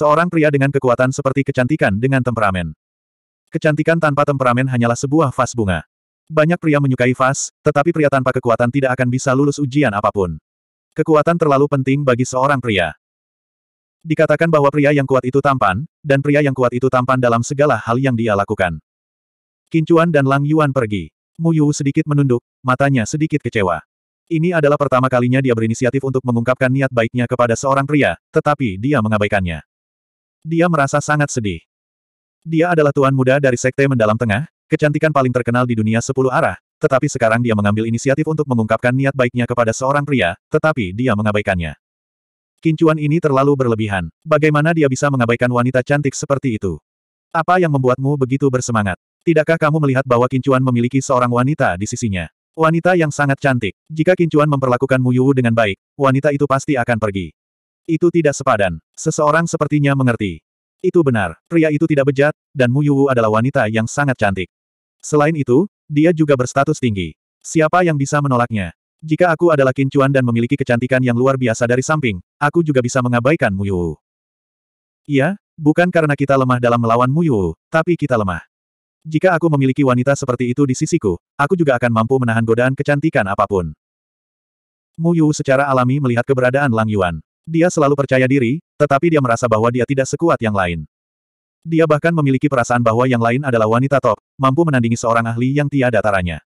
Seorang pria dengan kekuatan seperti kecantikan dengan temperamen. Kecantikan tanpa temperamen hanyalah sebuah vas bunga. Banyak pria menyukai vas, tetapi pria tanpa kekuatan tidak akan bisa lulus ujian apapun. Kekuatan terlalu penting bagi seorang pria. Dikatakan bahwa pria yang kuat itu tampan, dan pria yang kuat itu tampan dalam segala hal yang dia lakukan. Kincuan dan Lang Yuan pergi. Mu Yu sedikit menunduk, matanya sedikit kecewa. Ini adalah pertama kalinya dia berinisiatif untuk mengungkapkan niat baiknya kepada seorang pria, tetapi dia mengabaikannya. Dia merasa sangat sedih. Dia adalah tuan muda dari Sekte Mendalam Tengah, kecantikan paling terkenal di dunia sepuluh arah, tetapi sekarang dia mengambil inisiatif untuk mengungkapkan niat baiknya kepada seorang pria, tetapi dia mengabaikannya. Kincuan ini terlalu berlebihan. Bagaimana dia bisa mengabaikan wanita cantik seperti itu? Apa yang membuatmu begitu bersemangat? Tidakkah kamu melihat bahwa Kincuan memiliki seorang wanita di sisinya? Wanita yang sangat cantik. Jika Kincuan memperlakukan Muyu dengan baik, wanita itu pasti akan pergi. Itu tidak sepadan. Seseorang sepertinya mengerti. Itu benar, pria itu tidak bejat, dan Mu Yuwu adalah wanita yang sangat cantik. Selain itu, dia juga berstatus tinggi. Siapa yang bisa menolaknya? Jika aku adalah kincuan dan memiliki kecantikan yang luar biasa dari samping, aku juga bisa mengabaikan Mu Yuwu. Iya, bukan karena kita lemah dalam melawan Mu Yuwu, tapi kita lemah. Jika aku memiliki wanita seperti itu di sisiku, aku juga akan mampu menahan godaan kecantikan apapun. Mu Yuwu secara alami melihat keberadaan Lang Yuan. Dia selalu percaya diri, tetapi dia merasa bahwa dia tidak sekuat yang lain. Dia bahkan memiliki perasaan bahwa yang lain adalah wanita top, mampu menandingi seorang ahli yang tiada taranya.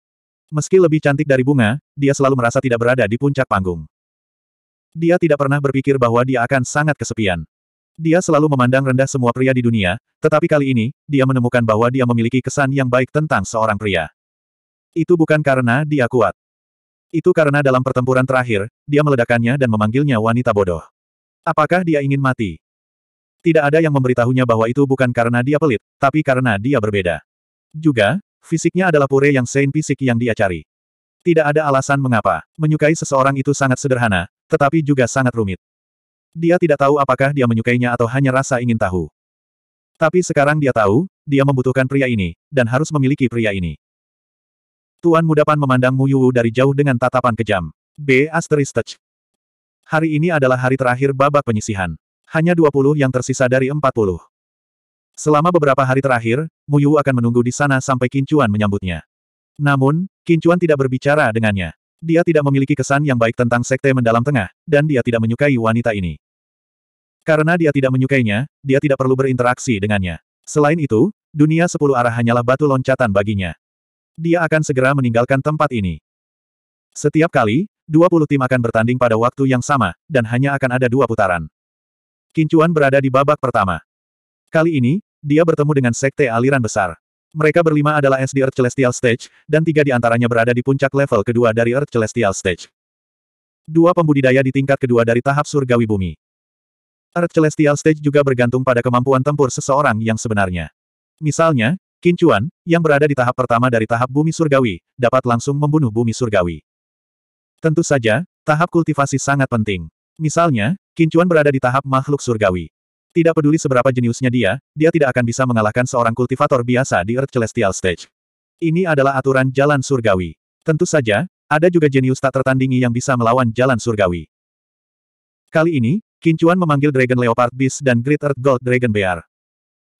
Meski lebih cantik dari bunga, dia selalu merasa tidak berada di puncak panggung. Dia tidak pernah berpikir bahwa dia akan sangat kesepian. Dia selalu memandang rendah semua pria di dunia, tetapi kali ini, dia menemukan bahwa dia memiliki kesan yang baik tentang seorang pria. Itu bukan karena dia kuat. Itu karena dalam pertempuran terakhir, dia meledakannya dan memanggilnya wanita bodoh. Apakah dia ingin mati? Tidak ada yang memberitahunya bahwa itu bukan karena dia pelit, tapi karena dia berbeda. Juga, fisiknya adalah pure yang sein fisik yang dia cari. Tidak ada alasan mengapa. Menyukai seseorang itu sangat sederhana, tetapi juga sangat rumit. Dia tidak tahu apakah dia menyukainya atau hanya rasa ingin tahu. Tapi sekarang dia tahu, dia membutuhkan pria ini, dan harus memiliki pria ini. Tuan Muda Pan memandang Mu Yuwu dari jauh dengan tatapan kejam. B. Tech. Hari ini adalah hari terakhir babak penyisihan. Hanya 20 yang tersisa dari 40. Selama beberapa hari terakhir, Mu Yuwu akan menunggu di sana sampai Kincuan menyambutnya. Namun, Kincuan tidak berbicara dengannya. Dia tidak memiliki kesan yang baik tentang Sekte Mendalam Tengah, dan dia tidak menyukai wanita ini. Karena dia tidak menyukainya, dia tidak perlu berinteraksi dengannya. Selain itu, dunia sepuluh arah hanyalah batu loncatan baginya dia akan segera meninggalkan tempat ini. Setiap kali, 20 tim akan bertanding pada waktu yang sama, dan hanya akan ada dua putaran. Kincuan berada di babak pertama. Kali ini, dia bertemu dengan sekte aliran besar. Mereka berlima adalah S Earth Celestial Stage, dan tiga di antaranya berada di puncak level kedua dari Earth Celestial Stage. Dua pembudidaya di tingkat kedua dari tahap surgawi bumi. Earth Celestial Stage juga bergantung pada kemampuan tempur seseorang yang sebenarnya. Misalnya, Kincuan, yang berada di tahap pertama dari tahap bumi surgawi, dapat langsung membunuh bumi surgawi. Tentu saja, tahap kultivasi sangat penting. Misalnya, Kincuan berada di tahap makhluk surgawi. Tidak peduli seberapa jeniusnya dia, dia tidak akan bisa mengalahkan seorang kultivator biasa di Earth Celestial Stage. Ini adalah aturan jalan surgawi. Tentu saja, ada juga jenius tak tertandingi yang bisa melawan jalan surgawi. Kali ini, Kincuan memanggil Dragon Leopard Beast dan Great Earth Gold Dragon Bear.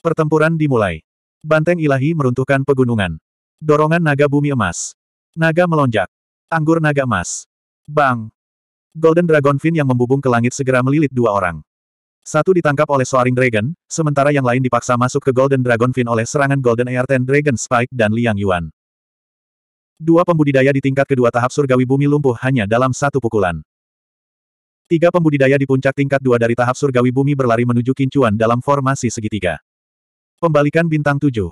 Pertempuran dimulai. Banteng ilahi meruntuhkan pegunungan. Dorongan naga bumi emas. Naga melonjak. Anggur naga emas. Bang! Golden Dragon Fin yang membubung ke langit segera melilit dua orang. Satu ditangkap oleh Soaring Dragon, sementara yang lain dipaksa masuk ke Golden Dragon Fin oleh serangan Golden Air Ten Dragon Spike dan Liang Yuan. Dua pembudidaya di tingkat kedua tahap surgawi bumi lumpuh hanya dalam satu pukulan. Tiga pembudidaya di puncak tingkat dua dari tahap surgawi bumi berlari menuju kincuan dalam formasi segitiga. Pembalikan bintang tujuh.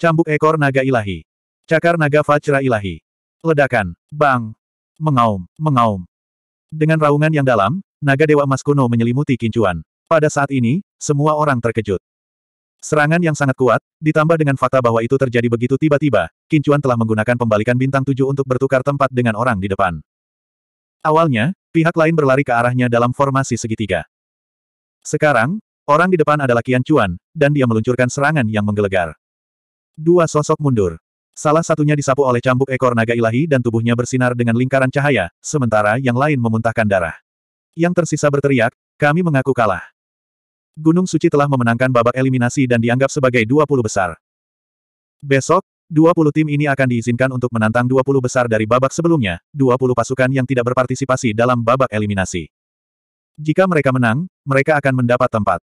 Cambuk ekor naga ilahi. Cakar naga Fajra ilahi. Ledakan. Bang. Mengaum. Mengaum. Dengan raungan yang dalam, naga Dewa Emas kuno menyelimuti kincuan. Pada saat ini, semua orang terkejut. Serangan yang sangat kuat, ditambah dengan fakta bahwa itu terjadi begitu tiba-tiba, Kincuan telah menggunakan pembalikan bintang tujuh untuk bertukar tempat dengan orang di depan. Awalnya, pihak lain berlari ke arahnya dalam formasi segitiga. Sekarang, Orang di depan adalah Kian Chuan, dan dia meluncurkan serangan yang menggelegar. Dua sosok mundur. Salah satunya disapu oleh cambuk ekor naga ilahi dan tubuhnya bersinar dengan lingkaran cahaya, sementara yang lain memuntahkan darah. Yang tersisa berteriak, kami mengaku kalah. Gunung Suci telah memenangkan babak eliminasi dan dianggap sebagai 20 besar. Besok, 20 tim ini akan diizinkan untuk menantang 20 besar dari babak sebelumnya, 20 pasukan yang tidak berpartisipasi dalam babak eliminasi. Jika mereka menang, mereka akan mendapat tempat.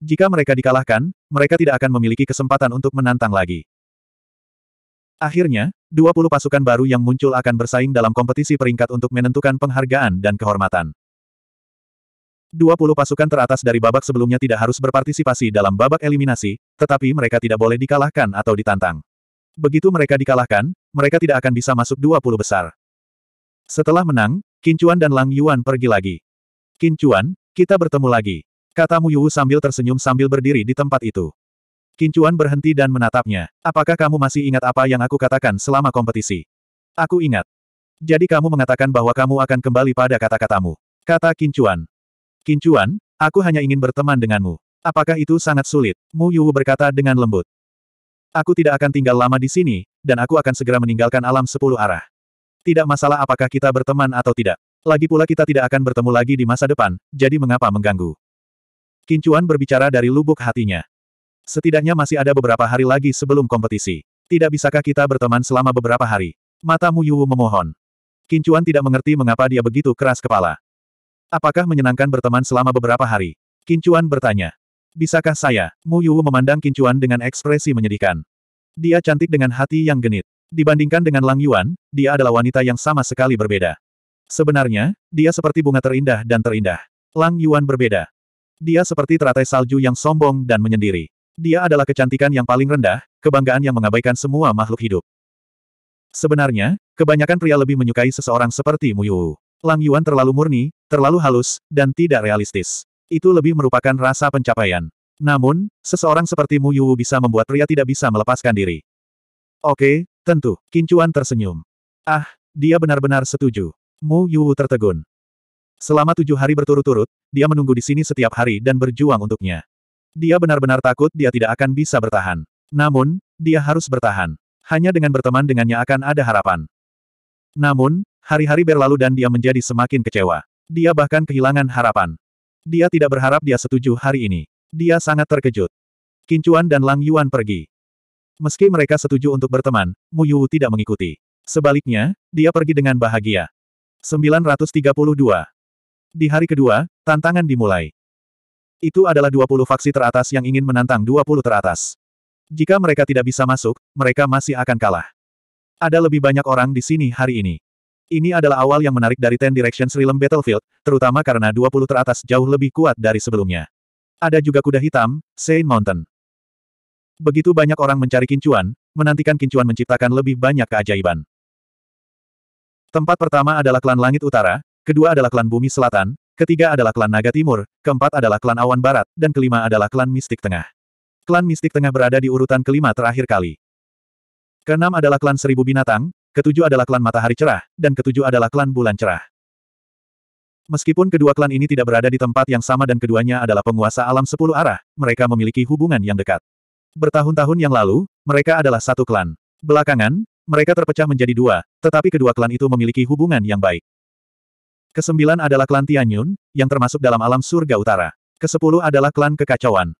Jika mereka dikalahkan, mereka tidak akan memiliki kesempatan untuk menantang lagi. Akhirnya, 20 pasukan baru yang muncul akan bersaing dalam kompetisi peringkat untuk menentukan penghargaan dan kehormatan. 20 pasukan teratas dari babak sebelumnya tidak harus berpartisipasi dalam babak eliminasi, tetapi mereka tidak boleh dikalahkan atau ditantang. Begitu mereka dikalahkan, mereka tidak akan bisa masuk 20 besar. Setelah menang, Kincuan dan Lang Yuan pergi lagi. Kincuan, kita bertemu lagi. Kata Mu Yuwu sambil tersenyum sambil berdiri di tempat itu. Kincuan berhenti dan menatapnya. Apakah kamu masih ingat apa yang aku katakan selama kompetisi? Aku ingat. Jadi kamu mengatakan bahwa kamu akan kembali pada kata-katamu. Kata Kincuan. Kincuan, aku hanya ingin berteman denganmu. Apakah itu sangat sulit? Mu Yuwu berkata dengan lembut. Aku tidak akan tinggal lama di sini, dan aku akan segera meninggalkan alam sepuluh arah. Tidak masalah apakah kita berteman atau tidak. Lagi pula kita tidak akan bertemu lagi di masa depan, jadi mengapa mengganggu? Kincuan berbicara dari lubuk hatinya. Setidaknya masih ada beberapa hari lagi sebelum kompetisi. Tidak bisakah kita berteman selama beberapa hari? Mata Mu Yu memohon. Kincuan tidak mengerti mengapa dia begitu keras kepala. Apakah menyenangkan berteman selama beberapa hari? Kincuan bertanya. Bisakah saya? Mu Yu memandang Kincuan dengan ekspresi menyedihkan. Dia cantik dengan hati yang genit. Dibandingkan dengan Lang Yuan, dia adalah wanita yang sama sekali berbeda. Sebenarnya, dia seperti bunga terindah dan terindah. Lang Yuan berbeda. Dia seperti teratai salju yang sombong dan menyendiri. Dia adalah kecantikan yang paling rendah, kebanggaan yang mengabaikan semua makhluk hidup. Sebenarnya, kebanyakan pria lebih menyukai seseorang seperti Mu Yu. Lang Yuan terlalu murni, terlalu halus, dan tidak realistis. Itu lebih merupakan rasa pencapaian. Namun, seseorang seperti Mu Yu bisa membuat pria tidak bisa melepaskan diri. Oke, tentu, Kincuan tersenyum. Ah, dia benar-benar setuju. Mu Yu tertegun. Selama tujuh hari berturut-turut, dia menunggu di sini setiap hari dan berjuang untuknya. Dia benar-benar takut dia tidak akan bisa bertahan. Namun, dia harus bertahan. Hanya dengan berteman dengannya akan ada harapan. Namun, hari-hari berlalu dan dia menjadi semakin kecewa. Dia bahkan kehilangan harapan. Dia tidak berharap dia setuju hari ini. Dia sangat terkejut. Kincuan dan Lang Yuan pergi. Meski mereka setuju untuk berteman, Mu Yu tidak mengikuti. Sebaliknya, dia pergi dengan bahagia. 932 di hari kedua, tantangan dimulai. Itu adalah 20 faksi teratas yang ingin menantang 20 teratas. Jika mereka tidak bisa masuk, mereka masih akan kalah. Ada lebih banyak orang di sini hari ini. Ini adalah awal yang menarik dari Ten Directions Realm Battlefield, terutama karena 20 teratas jauh lebih kuat dari sebelumnya. Ada juga kuda hitam, Saint Mountain. Begitu banyak orang mencari kincuan, menantikan kincuan menciptakan lebih banyak keajaiban. Tempat pertama adalah klan Langit Utara, kedua adalah klan Bumi Selatan, ketiga adalah klan Naga Timur, keempat adalah klan Awan Barat, dan kelima adalah klan Mistik Tengah. Klan Mistik Tengah berada di urutan kelima terakhir kali. Keenam adalah klan Seribu Binatang, ketujuh adalah klan Matahari Cerah, dan ketujuh adalah klan Bulan Cerah. Meskipun kedua klan ini tidak berada di tempat yang sama dan keduanya adalah penguasa alam sepuluh arah, mereka memiliki hubungan yang dekat. Bertahun-tahun yang lalu, mereka adalah satu klan. Belakangan, mereka terpecah menjadi dua, tetapi kedua klan itu memiliki hubungan yang baik. Kesembilan adalah klan Tianyun, yang termasuk dalam alam surga utara. Kesepuluh adalah klan kekacauan.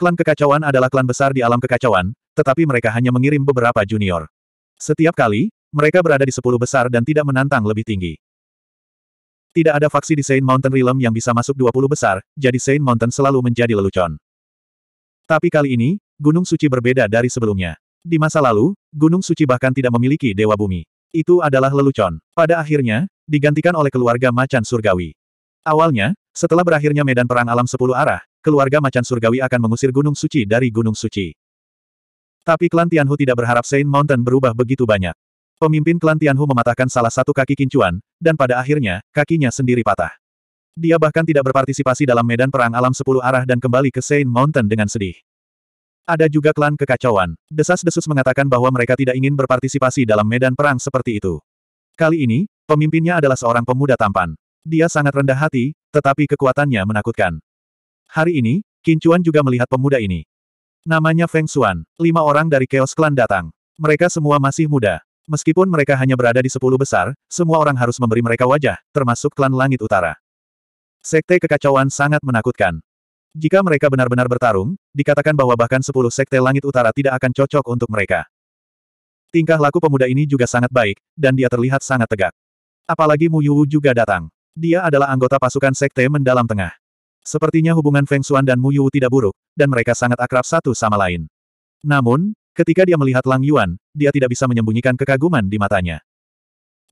Klan kekacauan adalah klan besar di alam kekacauan, tetapi mereka hanya mengirim beberapa junior. Setiap kali, mereka berada di sepuluh besar dan tidak menantang lebih tinggi. Tidak ada faksi di Saint Mountain Realm yang bisa masuk dua puluh besar, jadi Saint Mountain selalu menjadi lelucon. Tapi kali ini, Gunung Suci berbeda dari sebelumnya. Di masa lalu, Gunung Suci bahkan tidak memiliki Dewa Bumi. Itu adalah lelucon. Pada akhirnya, digantikan oleh keluarga macan surgawi. Awalnya, setelah berakhirnya medan perang alam sepuluh arah, keluarga macan surgawi akan mengusir Gunung Suci dari Gunung Suci. Tapi klan Tianhu tidak berharap Saint Mountain berubah begitu banyak. Pemimpin klan Tianhu mematahkan salah satu kaki kincuan, dan pada akhirnya, kakinya sendiri patah. Dia bahkan tidak berpartisipasi dalam medan perang alam sepuluh arah dan kembali ke Saint Mountain dengan sedih. Ada juga klan kekacauan. Desas-desus mengatakan bahwa mereka tidak ingin berpartisipasi dalam medan perang seperti itu. Kali ini, pemimpinnya adalah seorang pemuda tampan. Dia sangat rendah hati, tetapi kekuatannya menakutkan. Hari ini, Kincuan juga melihat pemuda ini. Namanya Feng Xuan. Lima orang dari Chaos Clan datang. Mereka semua masih muda. Meskipun mereka hanya berada di sepuluh besar, semua orang harus memberi mereka wajah, termasuk klan Langit Utara. Sekte kekacauan sangat menakutkan. Jika mereka benar-benar bertarung, dikatakan bahwa bahkan sepuluh sekte langit utara tidak akan cocok untuk mereka. Tingkah laku pemuda ini juga sangat baik, dan dia terlihat sangat tegak. Apalagi Mu Yuwu juga datang. Dia adalah anggota pasukan sekte mendalam tengah. Sepertinya hubungan Feng Xuan dan Mu Yuwu tidak buruk, dan mereka sangat akrab satu sama lain. Namun, ketika dia melihat Lang Yuan, dia tidak bisa menyembunyikan kekaguman di matanya.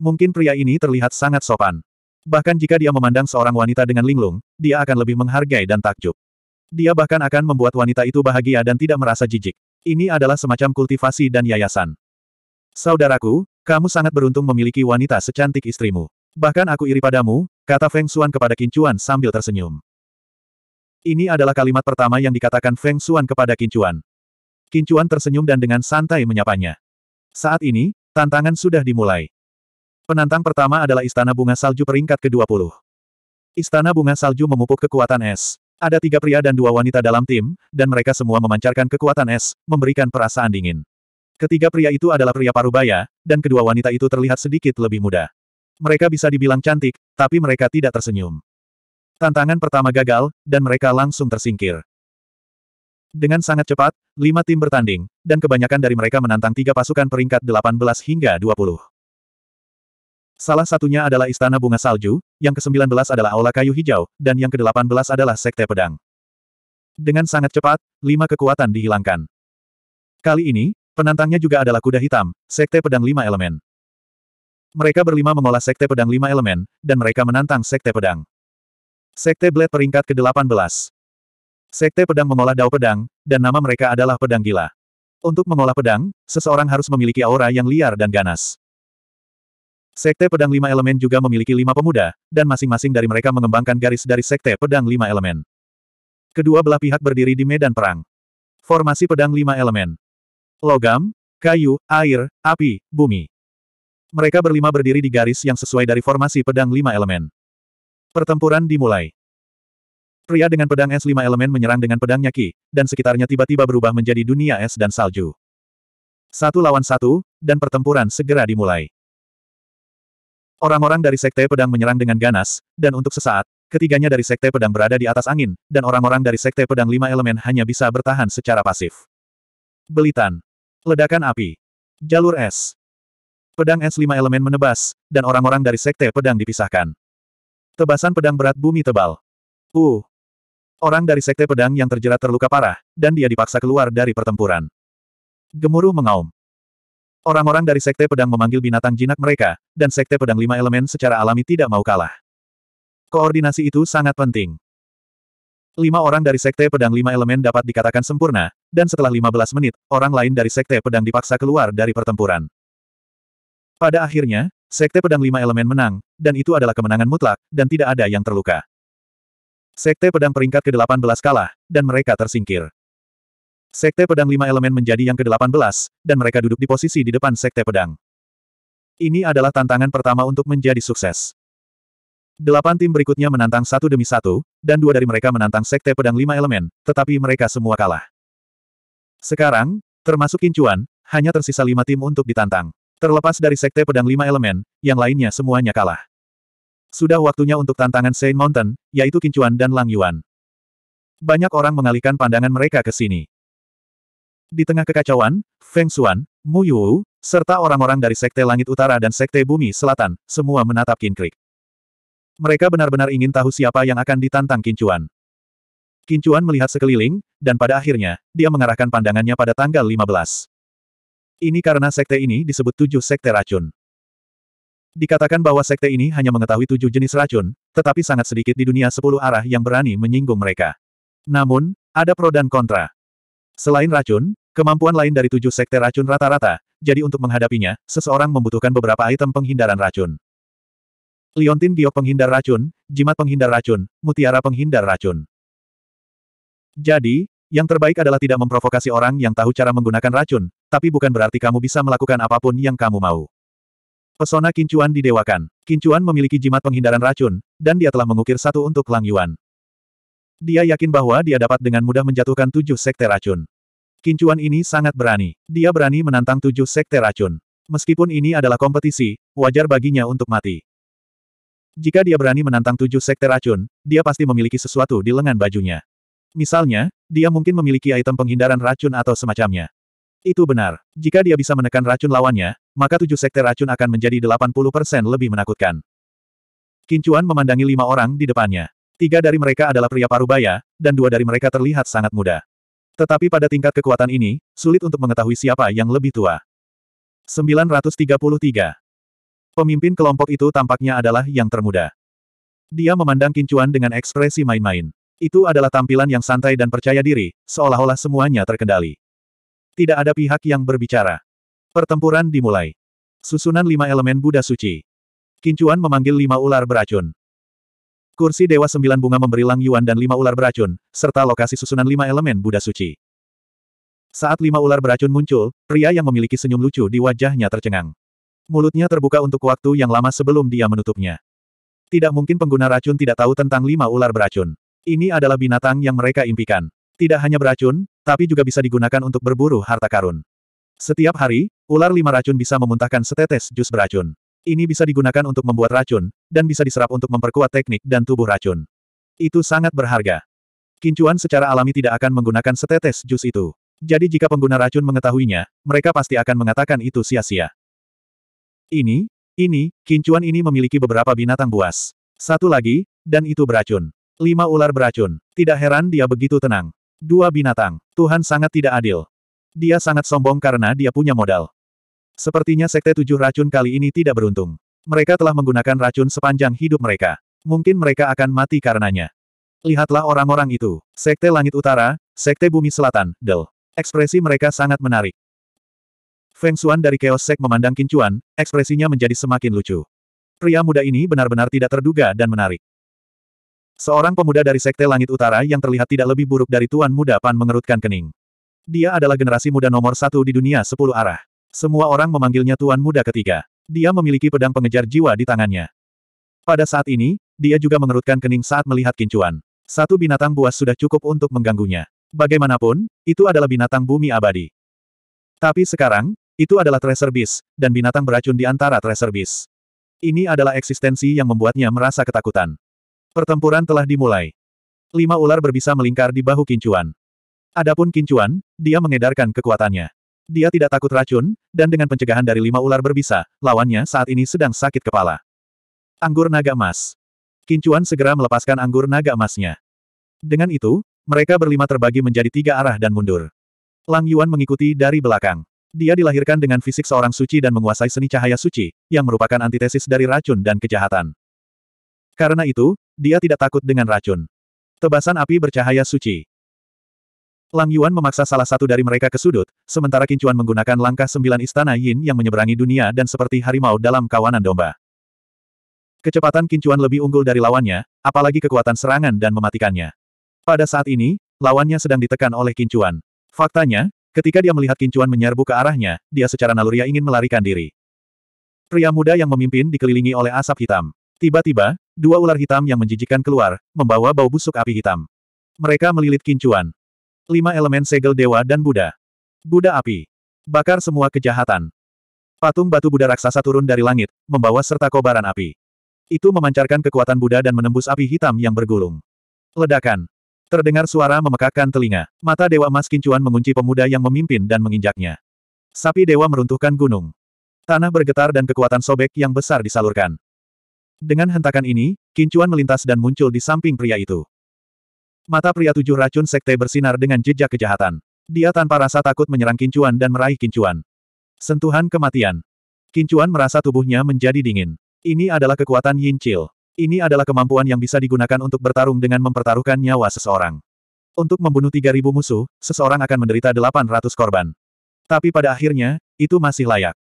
Mungkin pria ini terlihat sangat sopan. Bahkan jika dia memandang seorang wanita dengan linglung, dia akan lebih menghargai dan takjub. Dia bahkan akan membuat wanita itu bahagia dan tidak merasa jijik. Ini adalah semacam kultivasi dan yayasan. Saudaraku, kamu sangat beruntung memiliki wanita secantik istrimu. Bahkan aku iri padamu, kata Feng Xuan kepada Qin Chuan sambil tersenyum. Ini adalah kalimat pertama yang dikatakan Feng Xuan kepada Qin Chuan. Qin Chuan tersenyum dan dengan santai menyapanya. Saat ini, tantangan sudah dimulai. Penantang pertama adalah Istana Bunga Salju peringkat ke-20. Istana Bunga Salju memupuk kekuatan es. Ada tiga pria dan dua wanita dalam tim, dan mereka semua memancarkan kekuatan es, memberikan perasaan dingin. Ketiga pria itu adalah pria parubaya, dan kedua wanita itu terlihat sedikit lebih muda. Mereka bisa dibilang cantik, tapi mereka tidak tersenyum. Tantangan pertama gagal, dan mereka langsung tersingkir. Dengan sangat cepat, lima tim bertanding, dan kebanyakan dari mereka menantang tiga pasukan peringkat 18 hingga 20. Salah satunya adalah Istana Bunga Salju, yang ke-19 adalah Aula Kayu Hijau, dan yang ke-18 adalah Sekte Pedang. Dengan sangat cepat, lima kekuatan dihilangkan. Kali ini, penantangnya juga adalah kuda hitam, Sekte Pedang Lima Elemen. Mereka berlima mengolah Sekte Pedang Lima Elemen, dan mereka menantang Sekte Pedang. Sekte Blade peringkat ke-18. Sekte Pedang mengolah Dao Pedang, dan nama mereka adalah Pedang Gila. Untuk mengolah pedang, seseorang harus memiliki aura yang liar dan ganas. Sekte Pedang Lima Elemen juga memiliki lima pemuda, dan masing-masing dari mereka mengembangkan garis dari Sekte Pedang Lima Elemen. Kedua belah pihak berdiri di medan perang. Formasi Pedang Lima Elemen. Logam, kayu, air, api, bumi. Mereka berlima berdiri di garis yang sesuai dari formasi Pedang Lima Elemen. Pertempuran dimulai. Pria dengan pedang es lima elemen menyerang dengan pedangnya Ki, dan sekitarnya tiba-tiba berubah menjadi dunia es dan salju. Satu lawan satu, dan pertempuran segera dimulai. Orang-orang dari Sekte Pedang menyerang dengan ganas, dan untuk sesaat, ketiganya dari Sekte Pedang berada di atas angin, dan orang-orang dari Sekte Pedang lima elemen hanya bisa bertahan secara pasif. Belitan. Ledakan api. Jalur es. Pedang es lima elemen menebas, dan orang-orang dari Sekte Pedang dipisahkan. Tebasan pedang berat bumi tebal. Uh. Orang dari Sekte Pedang yang terjerat terluka parah, dan dia dipaksa keluar dari pertempuran. Gemuruh mengaum. Orang-orang dari Sekte Pedang memanggil binatang jinak mereka, dan Sekte Pedang Lima Elemen secara alami tidak mau kalah. Koordinasi itu sangat penting. Lima orang dari Sekte Pedang Lima Elemen dapat dikatakan sempurna, dan setelah 15 menit, orang lain dari Sekte Pedang dipaksa keluar dari pertempuran. Pada akhirnya, Sekte Pedang Lima Elemen menang, dan itu adalah kemenangan mutlak, dan tidak ada yang terluka. Sekte Pedang peringkat ke-18 kalah, dan mereka tersingkir. Sekte pedang lima elemen menjadi yang ke-18, dan mereka duduk di posisi di depan sekte pedang. Ini adalah tantangan pertama untuk menjadi sukses. Delapan tim berikutnya menantang satu demi satu, dan dua dari mereka menantang Sekte Pedang Lima Elemen, tetapi mereka semua kalah. Sekarang, termasuk Kincuan, hanya tersisa lima tim untuk ditantang. Terlepas dari Sekte Pedang Lima Elemen, yang lainnya semuanya kalah. Sudah waktunya untuk tantangan Saint Mountain, yaitu Kincuan dan Lang Yuan. Banyak orang mengalihkan pandangan mereka ke sini. Di tengah kekacauan, Feng Xuan, Mu Yu, serta orang-orang dari Sekte Langit Utara dan Sekte Bumi Selatan, semua menatap Qin Krik. Mereka benar-benar ingin tahu siapa yang akan ditantang Qin Chuan. Qin Chuan melihat sekeliling, dan pada akhirnya, dia mengarahkan pandangannya pada tanggal 15. Ini karena sekte ini disebut tujuh sekte racun. Dikatakan bahwa sekte ini hanya mengetahui tujuh jenis racun, tetapi sangat sedikit di dunia sepuluh arah yang berani menyinggung mereka. Namun, ada pro dan kontra. Selain racun, Kemampuan lain dari tujuh sekte racun rata-rata, jadi untuk menghadapinya, seseorang membutuhkan beberapa item penghindaran racun. Liontin Giok penghindar racun, jimat penghindar racun, mutiara penghindar racun. Jadi, yang terbaik adalah tidak memprovokasi orang yang tahu cara menggunakan racun, tapi bukan berarti kamu bisa melakukan apapun yang kamu mau. Pesona Kincuan didewakan. Kincuan memiliki jimat penghindaran racun, dan dia telah mengukir satu untuk Lang Yuan. Dia yakin bahwa dia dapat dengan mudah menjatuhkan tujuh sekte racun. Kincuan ini sangat berani. Dia berani menantang tujuh sekte racun. Meskipun ini adalah kompetisi, wajar baginya untuk mati. Jika dia berani menantang tujuh sekte racun, dia pasti memiliki sesuatu di lengan bajunya. Misalnya, dia mungkin memiliki item penghindaran racun atau semacamnya. Itu benar. Jika dia bisa menekan racun lawannya, maka tujuh sekte racun akan menjadi 80% lebih menakutkan. Kincuan memandangi lima orang di depannya. Tiga dari mereka adalah pria parubaya, dan dua dari mereka terlihat sangat muda. Tetapi pada tingkat kekuatan ini, sulit untuk mengetahui siapa yang lebih tua. 933. Pemimpin kelompok itu tampaknya adalah yang termuda. Dia memandang Kincuan dengan ekspresi main-main. Itu adalah tampilan yang santai dan percaya diri, seolah-olah semuanya terkendali. Tidak ada pihak yang berbicara. Pertempuran dimulai. Susunan lima elemen Buddha suci. Kincuan memanggil lima ular beracun. Kursi Dewa Sembilan Bunga memberi Lang Yuan dan lima ular beracun, serta lokasi susunan lima elemen Buddha Suci. Saat lima ular beracun muncul, pria yang memiliki senyum lucu di wajahnya tercengang. Mulutnya terbuka untuk waktu yang lama sebelum dia menutupnya. Tidak mungkin pengguna racun tidak tahu tentang lima ular beracun. Ini adalah binatang yang mereka impikan. Tidak hanya beracun, tapi juga bisa digunakan untuk berburu harta karun. Setiap hari, ular lima racun bisa memuntahkan setetes jus beracun. Ini bisa digunakan untuk membuat racun, dan bisa diserap untuk memperkuat teknik dan tubuh racun. Itu sangat berharga. Kincuan secara alami tidak akan menggunakan setetes jus itu. Jadi jika pengguna racun mengetahuinya, mereka pasti akan mengatakan itu sia-sia. Ini, ini, kincuan ini memiliki beberapa binatang buas. Satu lagi, dan itu beracun. Lima ular beracun. Tidak heran dia begitu tenang. Dua binatang. Tuhan sangat tidak adil. Dia sangat sombong karena dia punya modal. Sepertinya Sekte Tujuh Racun kali ini tidak beruntung. Mereka telah menggunakan racun sepanjang hidup mereka. Mungkin mereka akan mati karenanya. Lihatlah orang-orang itu. Sekte Langit Utara, Sekte Bumi Selatan, Del. Ekspresi mereka sangat menarik. Feng Xuan dari Chaos Sek memandang Kincuan, ekspresinya menjadi semakin lucu. Pria muda ini benar-benar tidak terduga dan menarik. Seorang pemuda dari Sekte Langit Utara yang terlihat tidak lebih buruk dari Tuan Muda Pan mengerutkan kening. Dia adalah generasi muda nomor satu di dunia sepuluh arah. Semua orang memanggilnya Tuan Muda Ketiga. Dia memiliki pedang pengejar jiwa di tangannya. Pada saat ini, dia juga mengerutkan kening saat melihat kincuan. Satu binatang buas sudah cukup untuk mengganggunya. Bagaimanapun, itu adalah binatang bumi abadi. Tapi sekarang, itu adalah Tracer Beast, dan binatang beracun di antara Tracer Beast. Ini adalah eksistensi yang membuatnya merasa ketakutan. Pertempuran telah dimulai. Lima ular berbisa melingkar di bahu kincuan. Adapun kincuan, dia mengedarkan kekuatannya dia tidak takut racun, dan dengan pencegahan dari lima ular berbisa, lawannya saat ini sedang sakit kepala. Anggur naga emas. Kincuan segera melepaskan anggur naga emasnya. Dengan itu, mereka berlima terbagi menjadi tiga arah dan mundur. Lang Yuan mengikuti dari belakang. Dia dilahirkan dengan fisik seorang suci dan menguasai seni cahaya suci, yang merupakan antitesis dari racun dan kejahatan. Karena itu, dia tidak takut dengan racun. Tebasan api bercahaya suci. Lang Yuan memaksa salah satu dari mereka ke sudut, sementara Kincuan menggunakan langkah sembilan istana Yin yang menyeberangi dunia dan seperti harimau dalam kawanan domba. Kecepatan Kincuan lebih unggul dari lawannya, apalagi kekuatan serangan dan mematikannya. Pada saat ini, lawannya sedang ditekan oleh Kincuan. Faktanya, ketika dia melihat Kincuan menyerbu ke arahnya, dia secara naluriah ingin melarikan diri. Pria muda yang memimpin dikelilingi oleh asap hitam. Tiba-tiba, dua ular hitam yang menjijikkan keluar, membawa bau busuk api hitam. Mereka melilit Kincuan. Lima elemen segel dewa dan Buddha. Buddha api. Bakar semua kejahatan. Patung batu Buddha raksasa turun dari langit, membawa serta kobaran api. Itu memancarkan kekuatan Buddha dan menembus api hitam yang bergulung. Ledakan. Terdengar suara memekakkan telinga. Mata Dewa emas Kincuan mengunci pemuda yang memimpin dan menginjaknya. Sapi Dewa meruntuhkan gunung. Tanah bergetar dan kekuatan sobek yang besar disalurkan. Dengan hentakan ini, Kincuan melintas dan muncul di samping pria itu. Mata pria tujuh racun sekte bersinar dengan jejak kejahatan. Dia tanpa rasa takut menyerang Kincuan dan meraih Kincuan. Sentuhan kematian. Kincuan merasa tubuhnya menjadi dingin. Ini adalah kekuatan Yin Chil. Ini adalah kemampuan yang bisa digunakan untuk bertarung dengan mempertaruhkan nyawa seseorang. Untuk membunuh 3.000 musuh, seseorang akan menderita 800 korban. Tapi pada akhirnya, itu masih layak.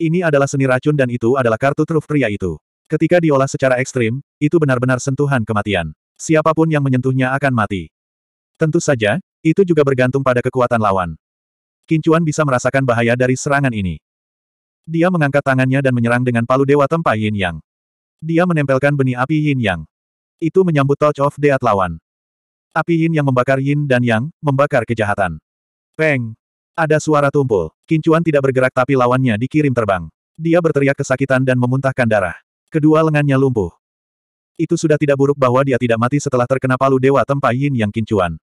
Ini adalah seni racun dan itu adalah kartu truf pria itu. Ketika diolah secara ekstrim, itu benar-benar sentuhan kematian siapapun yang menyentuhnya akan mati. Tentu saja, itu juga bergantung pada kekuatan lawan. Kincuan bisa merasakan bahaya dari serangan ini. Dia mengangkat tangannya dan menyerang dengan palu dewa tempa Yin Yang. Dia menempelkan benih api Yin Yang. Itu menyambut touch of death lawan. Api Yin yang membakar Yin dan Yang, membakar kejahatan. Peng! Ada suara tumpul. Kincuan tidak bergerak tapi lawannya dikirim terbang. Dia berteriak kesakitan dan memuntahkan darah. Kedua lengannya lumpuh. Itu sudah tidak buruk bahwa dia tidak mati setelah terkena palu dewa tempa Yin Yang Kincuan.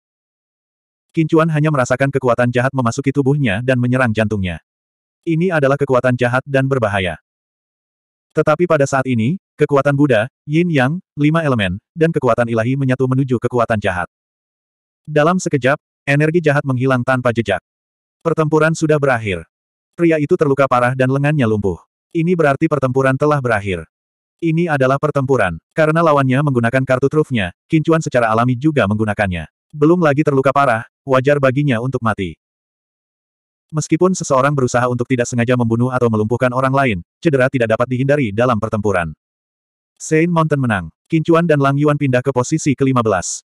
Kincuan hanya merasakan kekuatan jahat memasuki tubuhnya dan menyerang jantungnya. Ini adalah kekuatan jahat dan berbahaya. Tetapi pada saat ini, kekuatan Buddha, Yin Yang, lima elemen, dan kekuatan ilahi menyatu menuju kekuatan jahat. Dalam sekejap, energi jahat menghilang tanpa jejak. Pertempuran sudah berakhir. Pria itu terluka parah dan lengannya lumpuh. Ini berarti pertempuran telah berakhir. Ini adalah pertempuran. Karena lawannya menggunakan kartu trufnya, Kincuan secara alami juga menggunakannya. Belum lagi terluka parah, wajar baginya untuk mati. Meskipun seseorang berusaha untuk tidak sengaja membunuh atau melumpuhkan orang lain, cedera tidak dapat dihindari dalam pertempuran. Saint Mountain menang. Kincuan dan Lang Yuan pindah ke posisi ke-15.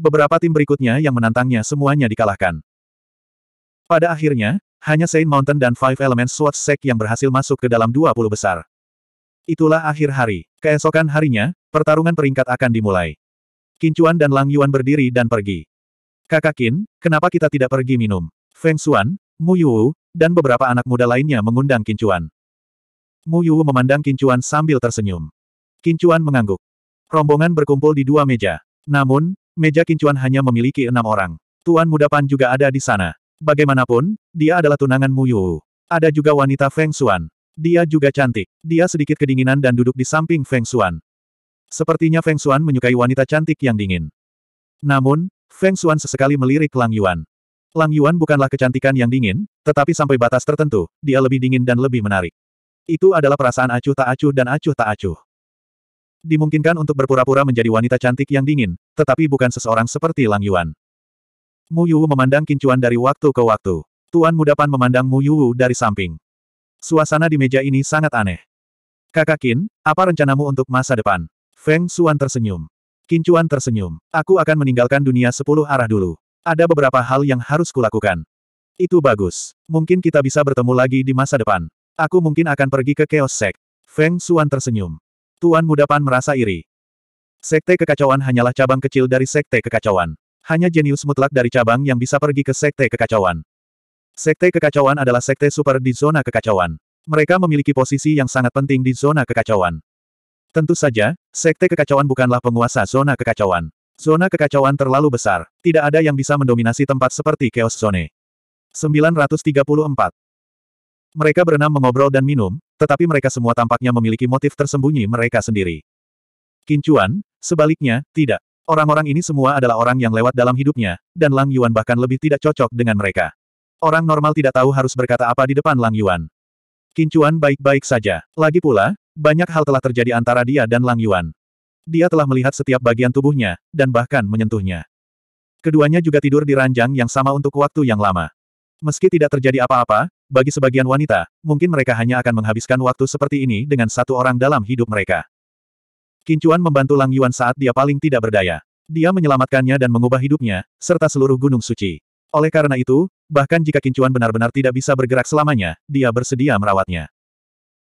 Beberapa tim berikutnya yang menantangnya semuanya dikalahkan. Pada akhirnya, hanya Saint Mountain dan Five Elements Sword Sect yang berhasil masuk ke dalam 20 besar. Itulah akhir hari. Keesokan harinya, pertarungan peringkat akan dimulai. Kincuan dan Lang Yuan berdiri dan pergi. Kakak Kin, kenapa kita tidak pergi minum? Feng Xuan, Mu Yu, dan beberapa anak muda lainnya mengundang Kincuan. Mu Yu memandang Kincuan sambil tersenyum. Kincuan mengangguk. Rombongan berkumpul di dua meja. Namun, meja Kincuan hanya memiliki enam orang. Tuan Muda Pan juga ada di sana. Bagaimanapun, dia adalah tunangan Mu Yu. Ada juga wanita Feng Xuan. Dia juga cantik. Dia sedikit kedinginan dan duduk di samping Feng Xuan. Sepertinya Feng Xuan menyukai wanita cantik yang dingin. Namun, Feng Xuan sesekali melirik Lang Yuan. Lang Yuan bukanlah kecantikan yang dingin, tetapi sampai batas tertentu, dia lebih dingin dan lebih menarik. Itu adalah perasaan acuh tak acuh dan acuh tak acuh. Dimungkinkan untuk berpura-pura menjadi wanita cantik yang dingin, tetapi bukan seseorang seperti Lang Yuan. Mu Yuwu memandang kincuan dari waktu ke waktu. Tuan muda Mudapan memandang Mu Yuwu dari samping. Suasana di meja ini sangat aneh. Kakak Qin, apa rencanamu untuk masa depan? Feng Xuan tersenyum. Qin Chuan tersenyum. Aku akan meninggalkan dunia sepuluh arah dulu. Ada beberapa hal yang harus kulakukan. Itu bagus. Mungkin kita bisa bertemu lagi di masa depan. Aku mungkin akan pergi ke Chaos Sect. Feng Xuan tersenyum. Tuan muda Pan merasa iri. Sekte kekacauan hanyalah cabang kecil dari sekte kekacauan. Hanya jenius mutlak dari cabang yang bisa pergi ke sekte kekacauan. Sekte kekacauan adalah sekte super di zona kekacauan. Mereka memiliki posisi yang sangat penting di zona kekacauan. Tentu saja, sekte kekacauan bukanlah penguasa zona kekacauan. Zona kekacauan terlalu besar, tidak ada yang bisa mendominasi tempat seperti Chaos Zone. 934 Mereka berenam mengobrol dan minum, tetapi mereka semua tampaknya memiliki motif tersembunyi mereka sendiri. Kincuan, sebaliknya, tidak. Orang-orang ini semua adalah orang yang lewat dalam hidupnya, dan Lang Yuan bahkan lebih tidak cocok dengan mereka. Orang normal tidak tahu harus berkata apa di depan Lang Yuan. Kincuan baik-baik saja. Lagi pula, banyak hal telah terjadi antara dia dan Lang Yuan. Dia telah melihat setiap bagian tubuhnya, dan bahkan menyentuhnya. Keduanya juga tidur di ranjang yang sama untuk waktu yang lama. Meski tidak terjadi apa-apa, bagi sebagian wanita, mungkin mereka hanya akan menghabiskan waktu seperti ini dengan satu orang dalam hidup mereka. Kincuan membantu Lang Yuan saat dia paling tidak berdaya. Dia menyelamatkannya dan mengubah hidupnya, serta seluruh gunung suci. Oleh karena itu, bahkan jika Kincuan benar-benar tidak bisa bergerak selamanya, dia bersedia merawatnya.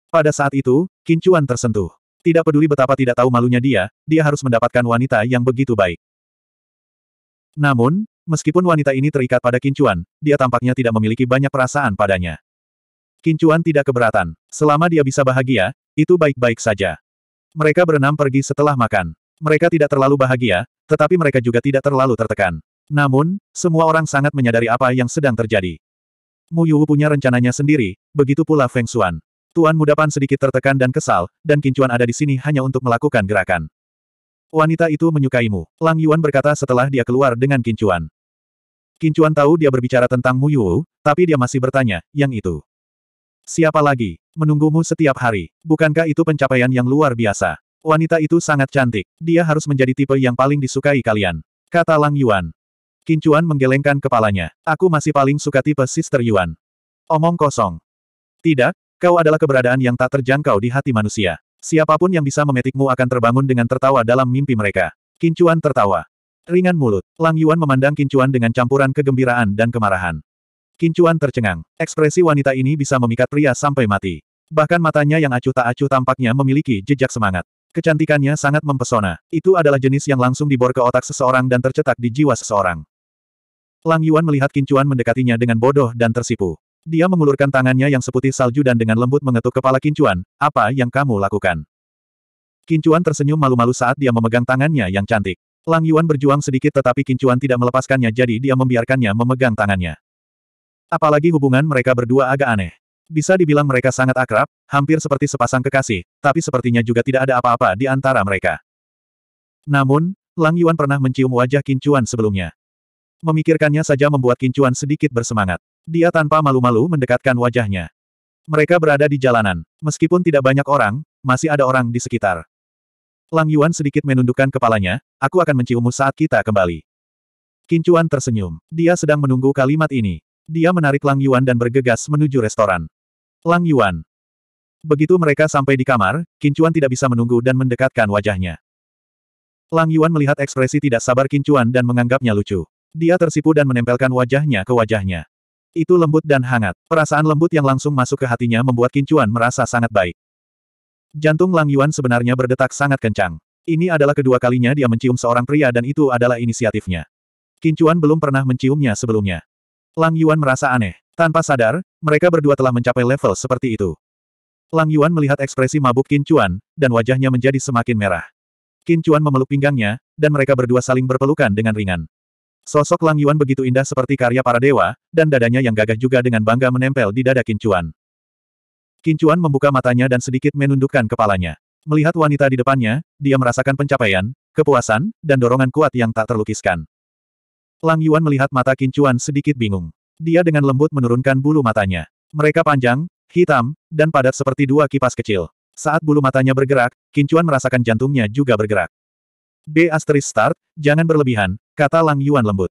Pada saat itu, Kincuan tersentuh. Tidak peduli betapa tidak tahu malunya dia, dia harus mendapatkan wanita yang begitu baik. Namun, meskipun wanita ini terikat pada Kincuan, dia tampaknya tidak memiliki banyak perasaan padanya. Kincuan tidak keberatan. Selama dia bisa bahagia, itu baik-baik saja. Mereka berenam pergi setelah makan. Mereka tidak terlalu bahagia, tetapi mereka juga tidak terlalu tertekan. Namun, semua orang sangat menyadari apa yang sedang terjadi. Mu Yuwu punya rencananya sendiri, begitu pula Feng Xuan. Tuan Muda Pan sedikit tertekan dan kesal, dan Kincuan ada di sini hanya untuk melakukan gerakan. Wanita itu menyukaimu, Lang Yuan berkata setelah dia keluar dengan Kincuan. Kincuan tahu dia berbicara tentang Mu Yuwu, tapi dia masih bertanya, yang itu. Siapa lagi? Menunggumu setiap hari. Bukankah itu pencapaian yang luar biasa? Wanita itu sangat cantik. Dia harus menjadi tipe yang paling disukai kalian. Kata Lang Yuan. Kincuan menggelengkan kepalanya. Aku masih paling suka tipe Sister Yuan. Omong kosong. Tidak, kau adalah keberadaan yang tak terjangkau di hati manusia. Siapapun yang bisa memetikmu akan terbangun dengan tertawa dalam mimpi mereka. Kincuan tertawa. Ringan mulut, Lang Yuan memandang Kincuan dengan campuran kegembiraan dan kemarahan. Kincuan tercengang. Ekspresi wanita ini bisa memikat pria sampai mati. Bahkan matanya yang acuh tak acuh tampaknya memiliki jejak semangat. Kecantikannya sangat mempesona. Itu adalah jenis yang langsung dibor ke otak seseorang dan tercetak di jiwa seseorang. Lang Yuan melihat Kincuan mendekatinya dengan bodoh dan tersipu. Dia mengulurkan tangannya yang seputih salju dan dengan lembut mengetuk kepala Kincuan, apa yang kamu lakukan? Kincuan tersenyum malu-malu saat dia memegang tangannya yang cantik. Lang Yuan berjuang sedikit tetapi Kincuan tidak melepaskannya jadi dia membiarkannya memegang tangannya. Apalagi hubungan mereka berdua agak aneh. Bisa dibilang mereka sangat akrab, hampir seperti sepasang kekasih, tapi sepertinya juga tidak ada apa-apa di antara mereka. Namun, Lang Yuan pernah mencium wajah Kincuan sebelumnya. Memikirkannya saja membuat Kincuan sedikit bersemangat. Dia tanpa malu-malu mendekatkan wajahnya. Mereka berada di jalanan. Meskipun tidak banyak orang, masih ada orang di sekitar. Lang Yuan sedikit menundukkan kepalanya, aku akan menciummu saat kita kembali. Kincuan tersenyum. Dia sedang menunggu kalimat ini. Dia menarik Lang Yuan dan bergegas menuju restoran. Lang Yuan. Begitu mereka sampai di kamar, Kincuan tidak bisa menunggu dan mendekatkan wajahnya. Lang Yuan melihat ekspresi tidak sabar Kincuan dan menganggapnya lucu. Dia tersipu dan menempelkan wajahnya ke wajahnya. Itu lembut dan hangat. Perasaan lembut yang langsung masuk ke hatinya membuat Kincuan merasa sangat baik. Jantung Lang Yuan sebenarnya berdetak sangat kencang. Ini adalah kedua kalinya dia mencium seorang pria dan itu adalah inisiatifnya. Kincuan belum pernah menciumnya sebelumnya. Lang Yuan merasa aneh. Tanpa sadar, mereka berdua telah mencapai level seperti itu. Lang Yuan melihat ekspresi mabuk Kincuan, dan wajahnya menjadi semakin merah. Kincuan memeluk pinggangnya, dan mereka berdua saling berpelukan dengan ringan. Sosok Lang Yuan begitu indah seperti karya para dewa, dan dadanya yang gagah juga dengan bangga menempel di dada Kincuan. Kincuan membuka matanya dan sedikit menundukkan kepalanya. Melihat wanita di depannya, dia merasakan pencapaian, kepuasan, dan dorongan kuat yang tak terlukiskan. Lang Yuan melihat mata Kincuan sedikit bingung. Dia dengan lembut menurunkan bulu matanya. Mereka panjang, hitam, dan padat seperti dua kipas kecil. Saat bulu matanya bergerak, Kincuan merasakan jantungnya juga bergerak. B asterisk start, jangan berlebihan, kata Lang Yuan lembut.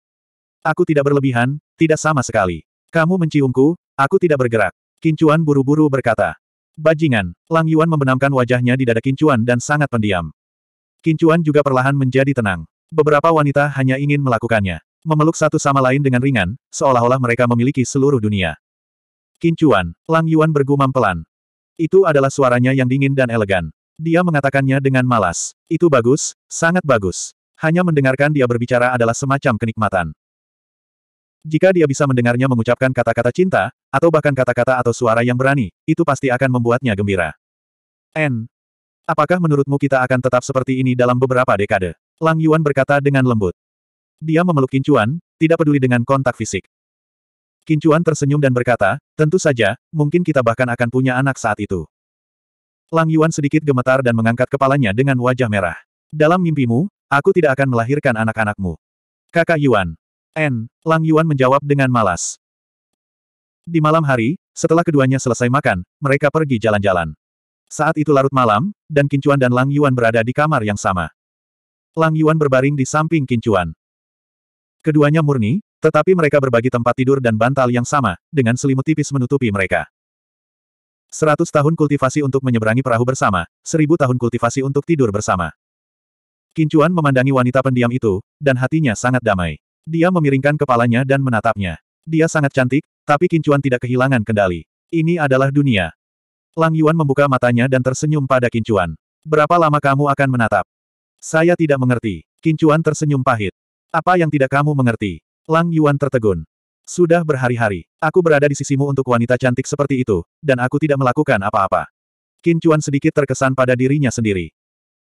Aku tidak berlebihan, tidak sama sekali. Kamu menciumku, aku tidak bergerak. Kincuan buru-buru berkata. Bajingan, Lang Yuan membenamkan wajahnya di dada Kincuan dan sangat pendiam. Kincuan juga perlahan menjadi tenang. Beberapa wanita hanya ingin melakukannya. Memeluk satu sama lain dengan ringan, seolah-olah mereka memiliki seluruh dunia. Kincuan, Lang Yuan bergumam pelan. Itu adalah suaranya yang dingin dan elegan. Dia mengatakannya dengan malas. Itu bagus, sangat bagus. Hanya mendengarkan dia berbicara adalah semacam kenikmatan. Jika dia bisa mendengarnya mengucapkan kata-kata cinta, atau bahkan kata-kata atau suara yang berani, itu pasti akan membuatnya gembira. N. Apakah menurutmu kita akan tetap seperti ini dalam beberapa dekade? Lang Yuan berkata dengan lembut. Dia memeluk Kincuan, tidak peduli dengan kontak fisik. Kincuan tersenyum dan berkata, tentu saja, mungkin kita bahkan akan punya anak saat itu. Lang Yuan sedikit gemetar dan mengangkat kepalanya dengan wajah merah. Dalam mimpimu, aku tidak akan melahirkan anak-anakmu. Kakak Yuan. N. Lang Yuan menjawab dengan malas. Di malam hari, setelah keduanya selesai makan, mereka pergi jalan-jalan. Saat itu larut malam, dan Kincuan dan Lang Yuan berada di kamar yang sama. Lang Yuan berbaring di samping Kincuan. Keduanya murni, tetapi mereka berbagi tempat tidur dan bantal yang sama, dengan selimut tipis menutupi mereka. Seratus tahun kultivasi untuk menyeberangi perahu bersama, seribu tahun kultivasi untuk tidur bersama. Kincuan memandangi wanita pendiam itu, dan hatinya sangat damai. Dia memiringkan kepalanya dan menatapnya. Dia sangat cantik, tapi Kincuan tidak kehilangan kendali. Ini adalah dunia. Lang Yuan membuka matanya dan tersenyum pada Kincuan. Berapa lama kamu akan menatap? Saya tidak mengerti. Kincuan tersenyum pahit. Apa yang tidak kamu mengerti? Lang Yuan tertegun. Sudah berhari-hari, aku berada di sisimu untuk wanita cantik seperti itu, dan aku tidak melakukan apa-apa. Qin Chuan sedikit terkesan pada dirinya sendiri.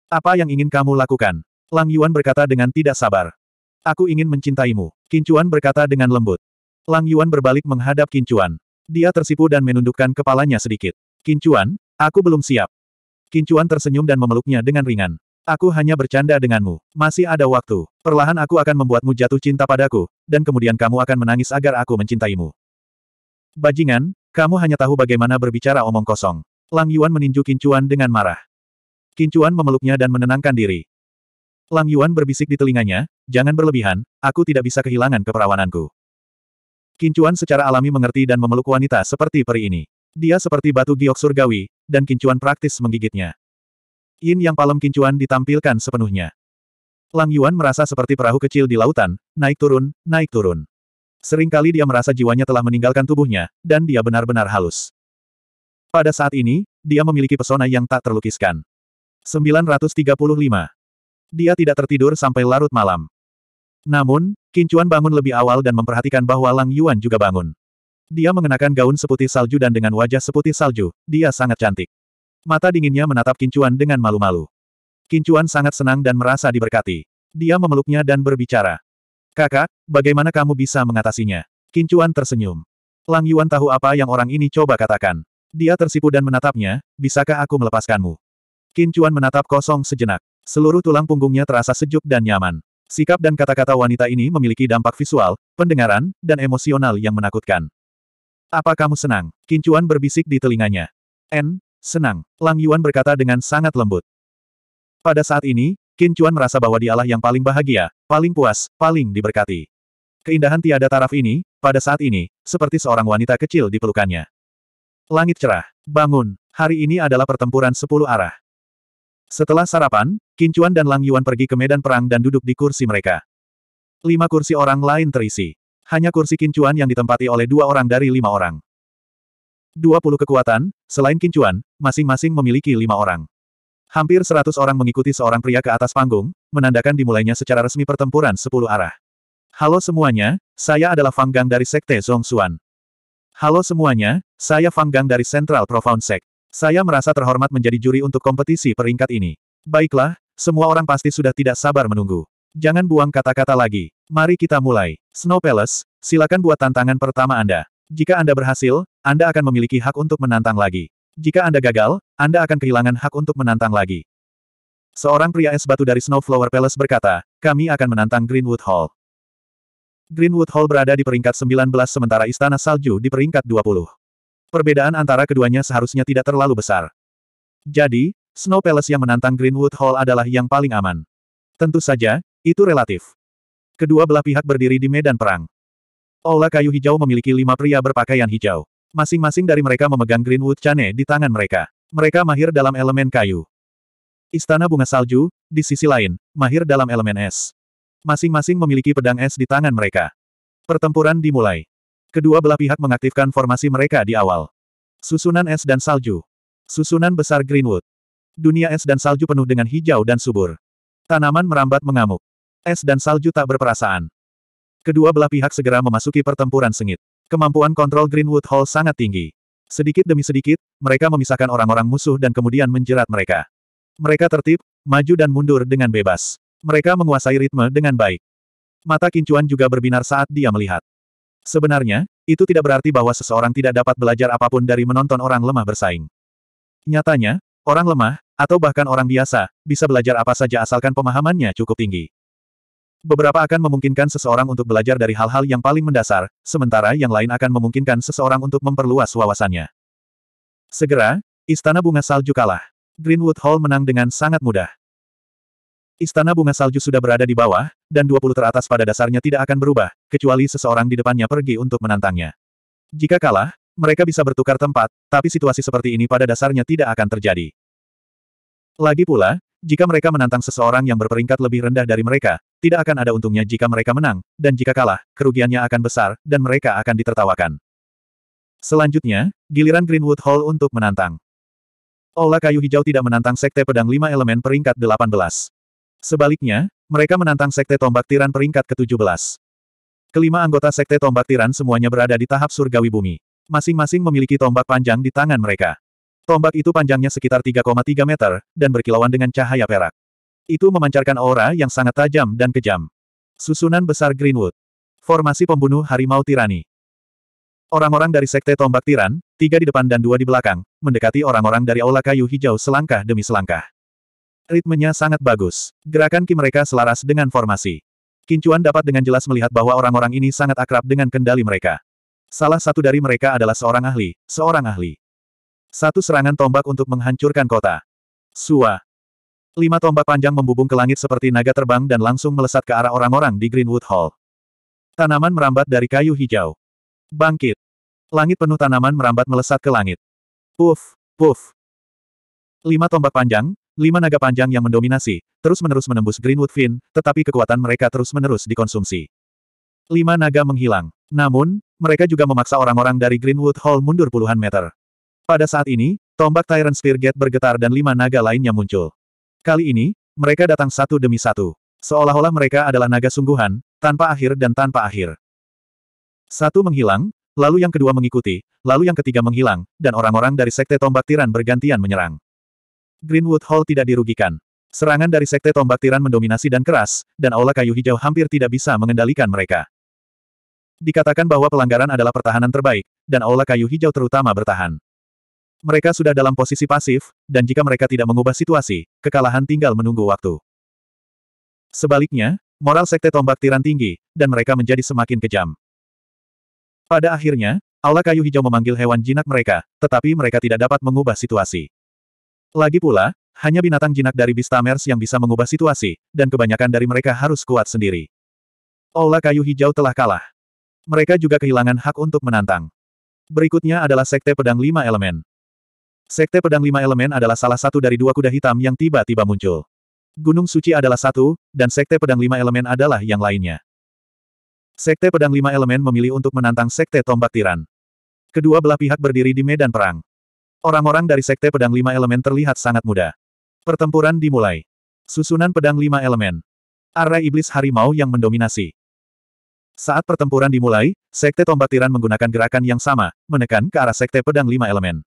Apa yang ingin kamu lakukan? Lang Yuan berkata dengan tidak sabar. Aku ingin mencintaimu, Qin Chuan berkata dengan lembut. Lang Yuan berbalik menghadap Qin Chuan. Dia tersipu dan menundukkan kepalanya sedikit. Qin Chuan, aku belum siap. Qin Chuan tersenyum dan memeluknya dengan ringan. Aku hanya bercanda denganmu. Masih ada waktu. Perlahan aku akan membuatmu jatuh cinta padaku, dan kemudian kamu akan menangis agar aku mencintaimu. Bajingan, kamu hanya tahu bagaimana berbicara omong kosong. Lang Yuan meninju Kincuan dengan marah. Kincuan memeluknya dan menenangkan diri. Lang Yuan berbisik di telinganya, jangan berlebihan, aku tidak bisa kehilangan keperawananku. Kincuan secara alami mengerti dan memeluk wanita seperti peri ini. Dia seperti batu giok surgawi, dan Kincuan praktis menggigitnya. Yin yang palem kincuan ditampilkan sepenuhnya. Lang Yuan merasa seperti perahu kecil di lautan, naik turun, naik turun. Seringkali dia merasa jiwanya telah meninggalkan tubuhnya, dan dia benar-benar halus. Pada saat ini, dia memiliki pesona yang tak terlukiskan. 935. Dia tidak tertidur sampai larut malam. Namun, Kincuan bangun lebih awal dan memperhatikan bahwa Lang Yuan juga bangun. Dia mengenakan gaun seputih salju dan dengan wajah seputih salju, dia sangat cantik. Mata dinginnya menatap Kincuan dengan malu-malu. Kincuan sangat senang dan merasa diberkati. Dia memeluknya dan berbicara. Kakak, bagaimana kamu bisa mengatasinya? Kincuan tersenyum. Lang Yuan tahu apa yang orang ini coba katakan. Dia tersipu dan menatapnya, bisakah aku melepaskanmu? Kincuan menatap kosong sejenak. Seluruh tulang punggungnya terasa sejuk dan nyaman. Sikap dan kata-kata wanita ini memiliki dampak visual, pendengaran, dan emosional yang menakutkan. Apa kamu senang? Kincuan berbisik di telinganya. N, Senang, Lang Yuan berkata dengan sangat lembut. Pada saat ini, Qin Chuan merasa bahwa dialah yang paling bahagia, paling puas, paling diberkati. Keindahan tiada taraf ini, pada saat ini, seperti seorang wanita kecil di pelukannya. Langit cerah, bangun, hari ini adalah pertempuran sepuluh arah. Setelah sarapan, Qin Chuan dan Lang Yuan pergi ke medan perang dan duduk di kursi mereka. Lima kursi orang lain terisi. Hanya kursi Qin Chuan yang ditempati oleh dua orang dari lima orang. 20 kekuatan, selain kincuan, masing-masing memiliki lima orang. Hampir 100 orang mengikuti seorang pria ke atas panggung, menandakan dimulainya secara resmi pertempuran 10 arah. Halo semuanya, saya adalah Fanggang dari Sekte Zongxuan. Halo semuanya, saya Fanggang dari Central Profound Sect. Saya merasa terhormat menjadi juri untuk kompetisi peringkat ini. Baiklah, semua orang pasti sudah tidak sabar menunggu. Jangan buang kata-kata lagi. Mari kita mulai. Snow Palace, silakan buat tantangan pertama Anda. Jika Anda berhasil, anda akan memiliki hak untuk menantang lagi. Jika Anda gagal, Anda akan kehilangan hak untuk menantang lagi. Seorang pria es batu dari Snowflower Palace berkata, kami akan menantang Greenwood Hall. Greenwood Hall berada di peringkat 19 sementara Istana Salju di peringkat 20. Perbedaan antara keduanya seharusnya tidak terlalu besar. Jadi, Snow Palace yang menantang Greenwood Hall adalah yang paling aman. Tentu saja, itu relatif. Kedua belah pihak berdiri di medan perang. Olah kayu hijau memiliki lima pria berpakaian hijau. Masing-masing dari mereka memegang Greenwood Chane di tangan mereka. Mereka mahir dalam elemen kayu. Istana Bunga Salju, di sisi lain, mahir dalam elemen es. Masing-masing memiliki pedang es di tangan mereka. Pertempuran dimulai. Kedua belah pihak mengaktifkan formasi mereka di awal. Susunan es dan salju. Susunan besar Greenwood. Dunia es dan salju penuh dengan hijau dan subur. Tanaman merambat mengamuk. Es dan salju tak berperasaan. Kedua belah pihak segera memasuki pertempuran sengit. Kemampuan kontrol Greenwood Hall sangat tinggi. Sedikit demi sedikit, mereka memisahkan orang-orang musuh dan kemudian menjerat mereka. Mereka tertib, maju dan mundur dengan bebas. Mereka menguasai ritme dengan baik. Mata Kincuan juga berbinar saat dia melihat. Sebenarnya, itu tidak berarti bahwa seseorang tidak dapat belajar apapun dari menonton orang lemah bersaing. Nyatanya, orang lemah, atau bahkan orang biasa, bisa belajar apa saja asalkan pemahamannya cukup tinggi. Beberapa akan memungkinkan seseorang untuk belajar dari hal-hal yang paling mendasar, sementara yang lain akan memungkinkan seseorang untuk memperluas wawasannya. Segera, Istana Bunga Salju kalah. Greenwood Hall menang dengan sangat mudah. Istana Bunga Salju sudah berada di bawah, dan 20 teratas pada dasarnya tidak akan berubah, kecuali seseorang di depannya pergi untuk menantangnya. Jika kalah, mereka bisa bertukar tempat, tapi situasi seperti ini pada dasarnya tidak akan terjadi. Lagi pula, jika mereka menantang seseorang yang berperingkat lebih rendah dari mereka, tidak akan ada untungnya jika mereka menang, dan jika kalah, kerugiannya akan besar, dan mereka akan ditertawakan. Selanjutnya, giliran Greenwood Hall untuk menantang. Ola Kayu Hijau tidak menantang Sekte Pedang Lima Elemen peringkat 18. Sebaliknya, mereka menantang Sekte Tombak Tiran peringkat ke-17. Kelima anggota Sekte Tombak Tiran semuanya berada di tahap surgawi bumi. Masing-masing memiliki tombak panjang di tangan mereka. Tombak itu panjangnya sekitar 3,3 meter, dan berkilauan dengan cahaya perak. Itu memancarkan aura yang sangat tajam dan kejam. Susunan besar Greenwood. Formasi pembunuh harimau tirani. Orang-orang dari sekte tombak tiran, tiga di depan dan dua di belakang, mendekati orang-orang dari aula kayu hijau selangkah demi selangkah. Ritmenya sangat bagus. Gerakan ki mereka selaras dengan formasi. Kincuan dapat dengan jelas melihat bahwa orang-orang ini sangat akrab dengan kendali mereka. Salah satu dari mereka adalah seorang ahli, seorang ahli. Satu serangan tombak untuk menghancurkan kota. Suah. Lima tombak panjang membubung ke langit seperti naga terbang dan langsung melesat ke arah orang-orang di Greenwood Hall. Tanaman merambat dari kayu hijau. Bangkit. Langit penuh tanaman merambat melesat ke langit. Puff, puff. Lima tombak panjang, lima naga panjang yang mendominasi, terus-menerus menembus Greenwood Fin, tetapi kekuatan mereka terus-menerus dikonsumsi. Lima naga menghilang. Namun, mereka juga memaksa orang-orang dari Greenwood Hall mundur puluhan meter. Pada saat ini, tombak Tyrant Gate bergetar dan lima naga lainnya muncul. Kali ini, mereka datang satu demi satu. Seolah-olah mereka adalah naga sungguhan, tanpa akhir dan tanpa akhir. Satu menghilang, lalu yang kedua mengikuti, lalu yang ketiga menghilang, dan orang-orang dari Sekte Tombak Tiran bergantian menyerang. Greenwood Hall tidak dirugikan. Serangan dari Sekte Tombak Tiran mendominasi dan keras, dan aula kayu hijau hampir tidak bisa mengendalikan mereka. Dikatakan bahwa pelanggaran adalah pertahanan terbaik, dan aula kayu hijau terutama bertahan. Mereka sudah dalam posisi pasif, dan jika mereka tidak mengubah situasi, kekalahan tinggal menunggu waktu. Sebaliknya, moral sekte tombak tiran tinggi, dan mereka menjadi semakin kejam. Pada akhirnya, Aula Kayu Hijau memanggil hewan jinak mereka, tetapi mereka tidak dapat mengubah situasi. Lagi pula, hanya binatang jinak dari Bistamers yang bisa mengubah situasi, dan kebanyakan dari mereka harus kuat sendiri. Aula Kayu Hijau telah kalah. Mereka juga kehilangan hak untuk menantang. Berikutnya adalah Sekte Pedang Lima Elemen. Sekte Pedang Lima Elemen adalah salah satu dari dua kuda hitam yang tiba-tiba muncul. Gunung Suci adalah satu, dan Sekte Pedang Lima Elemen adalah yang lainnya. Sekte Pedang Lima Elemen memilih untuk menantang Sekte Tombak Tiran. Kedua belah pihak berdiri di medan perang. Orang-orang dari Sekte Pedang Lima Elemen terlihat sangat muda. Pertempuran dimulai. Susunan Pedang Lima Elemen. Arah Iblis Harimau yang mendominasi. Saat pertempuran dimulai, Sekte Tombak Tiran menggunakan gerakan yang sama, menekan ke arah Sekte Pedang Lima Elemen.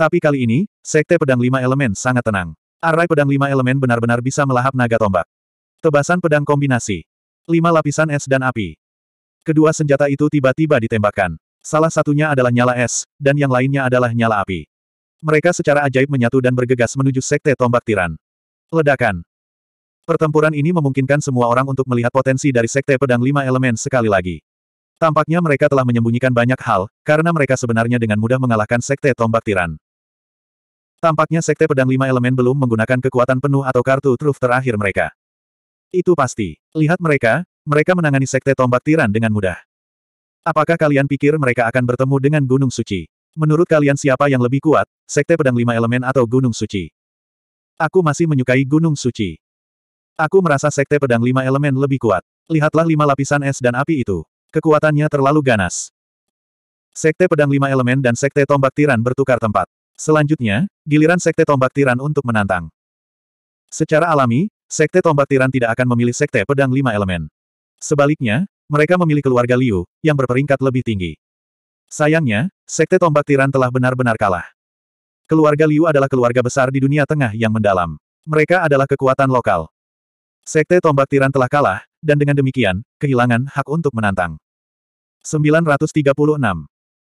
Tapi kali ini, Sekte Pedang Lima Elemen sangat tenang. Arai Pedang Lima Elemen benar-benar bisa melahap naga tombak. Tebasan pedang kombinasi. Lima lapisan es dan api. Kedua senjata itu tiba-tiba ditembakkan. Salah satunya adalah nyala es, dan yang lainnya adalah nyala api. Mereka secara ajaib menyatu dan bergegas menuju Sekte Tombak Tiran. Ledakan. Pertempuran ini memungkinkan semua orang untuk melihat potensi dari Sekte Pedang Lima Elemen sekali lagi. Tampaknya mereka telah menyembunyikan banyak hal, karena mereka sebenarnya dengan mudah mengalahkan Sekte Tombak Tiran. Tampaknya Sekte Pedang Lima Elemen belum menggunakan kekuatan penuh atau kartu truf terakhir mereka. Itu pasti. Lihat mereka, mereka menangani Sekte Tombak Tiran dengan mudah. Apakah kalian pikir mereka akan bertemu dengan Gunung Suci? Menurut kalian siapa yang lebih kuat, Sekte Pedang Lima Elemen atau Gunung Suci? Aku masih menyukai Gunung Suci. Aku merasa Sekte Pedang Lima Elemen lebih kuat. Lihatlah lima lapisan es dan api itu. Kekuatannya terlalu ganas. Sekte Pedang Lima Elemen dan Sekte Tombak Tiran bertukar tempat. Selanjutnya, giliran Sekte Tombak Tiran untuk menantang. Secara alami, Sekte Tombak Tiran tidak akan memilih Sekte Pedang Lima Elemen. Sebaliknya, mereka memilih keluarga Liu, yang berperingkat lebih tinggi. Sayangnya, Sekte Tombak Tiran telah benar-benar kalah. Keluarga Liu adalah keluarga besar di dunia tengah yang mendalam. Mereka adalah kekuatan lokal. Sekte Tombak Tiran telah kalah, dan dengan demikian, kehilangan hak untuk menantang. 936.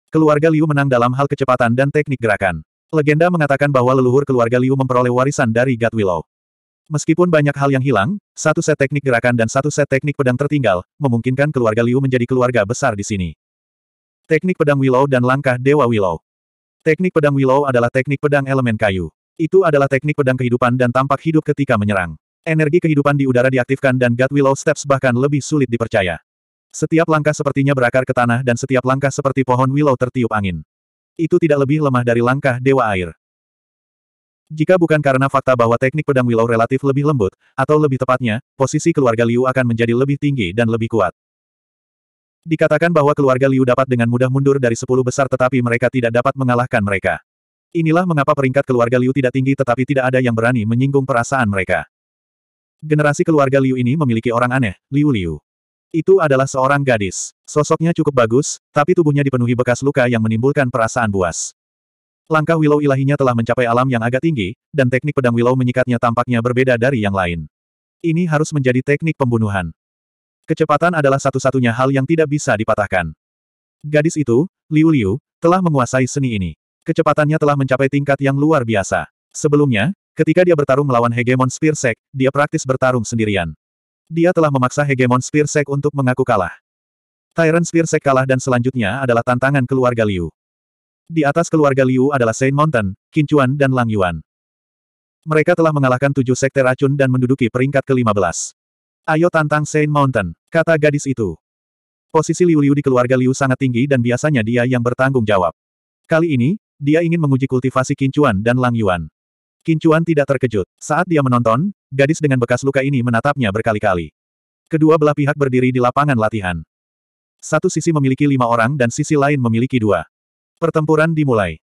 Keluarga Liu menang dalam hal kecepatan dan teknik gerakan. Legenda mengatakan bahwa leluhur keluarga Liu memperoleh warisan dari God Willow. Meskipun banyak hal yang hilang, satu set teknik gerakan dan satu set teknik pedang tertinggal, memungkinkan keluarga Liu menjadi keluarga besar di sini. Teknik pedang Willow dan langkah Dewa Willow. Teknik pedang Willow adalah teknik pedang elemen kayu. Itu adalah teknik pedang kehidupan dan tampak hidup ketika menyerang. Energi kehidupan di udara diaktifkan dan God Willow Steps bahkan lebih sulit dipercaya. Setiap langkah sepertinya berakar ke tanah dan setiap langkah seperti pohon willow tertiup angin itu tidak lebih lemah dari langkah Dewa Air. Jika bukan karena fakta bahwa teknik pedang Willow relatif lebih lembut, atau lebih tepatnya, posisi keluarga Liu akan menjadi lebih tinggi dan lebih kuat. Dikatakan bahwa keluarga Liu dapat dengan mudah mundur dari sepuluh besar tetapi mereka tidak dapat mengalahkan mereka. Inilah mengapa peringkat keluarga Liu tidak tinggi tetapi tidak ada yang berani menyinggung perasaan mereka. Generasi keluarga Liu ini memiliki orang aneh, Liu Liu. Itu adalah seorang gadis. Sosoknya cukup bagus, tapi tubuhnya dipenuhi bekas luka yang menimbulkan perasaan buas. Langkah Willow ilahinya telah mencapai alam yang agak tinggi, dan teknik pedang Willow menyikatnya tampaknya berbeda dari yang lain. Ini harus menjadi teknik pembunuhan. Kecepatan adalah satu-satunya hal yang tidak bisa dipatahkan. Gadis itu, Liu Liu, telah menguasai seni ini. Kecepatannya telah mencapai tingkat yang luar biasa. Sebelumnya, ketika dia bertarung melawan Hegemon Spearsek, dia praktis bertarung sendirian dia telah memaksa hegemon Spearsek untuk mengaku kalah. Tyrant Spearsek kalah dan selanjutnya adalah tantangan keluarga Liu. Di atas keluarga Liu adalah Saint Mountain, Kincuan dan Lang Yuan. Mereka telah mengalahkan tujuh sekte racun dan menduduki peringkat ke-15. Ayo tantang Saint Mountain, kata gadis itu. Posisi Liu Liu di keluarga Liu sangat tinggi dan biasanya dia yang bertanggung jawab. Kali ini, dia ingin menguji kultivasi Kincuan dan Lang Yuan. Kincuan tidak terkejut. Saat dia menonton, gadis dengan bekas luka ini menatapnya berkali-kali. Kedua belah pihak berdiri di lapangan latihan. Satu sisi memiliki lima orang dan sisi lain memiliki dua. Pertempuran dimulai.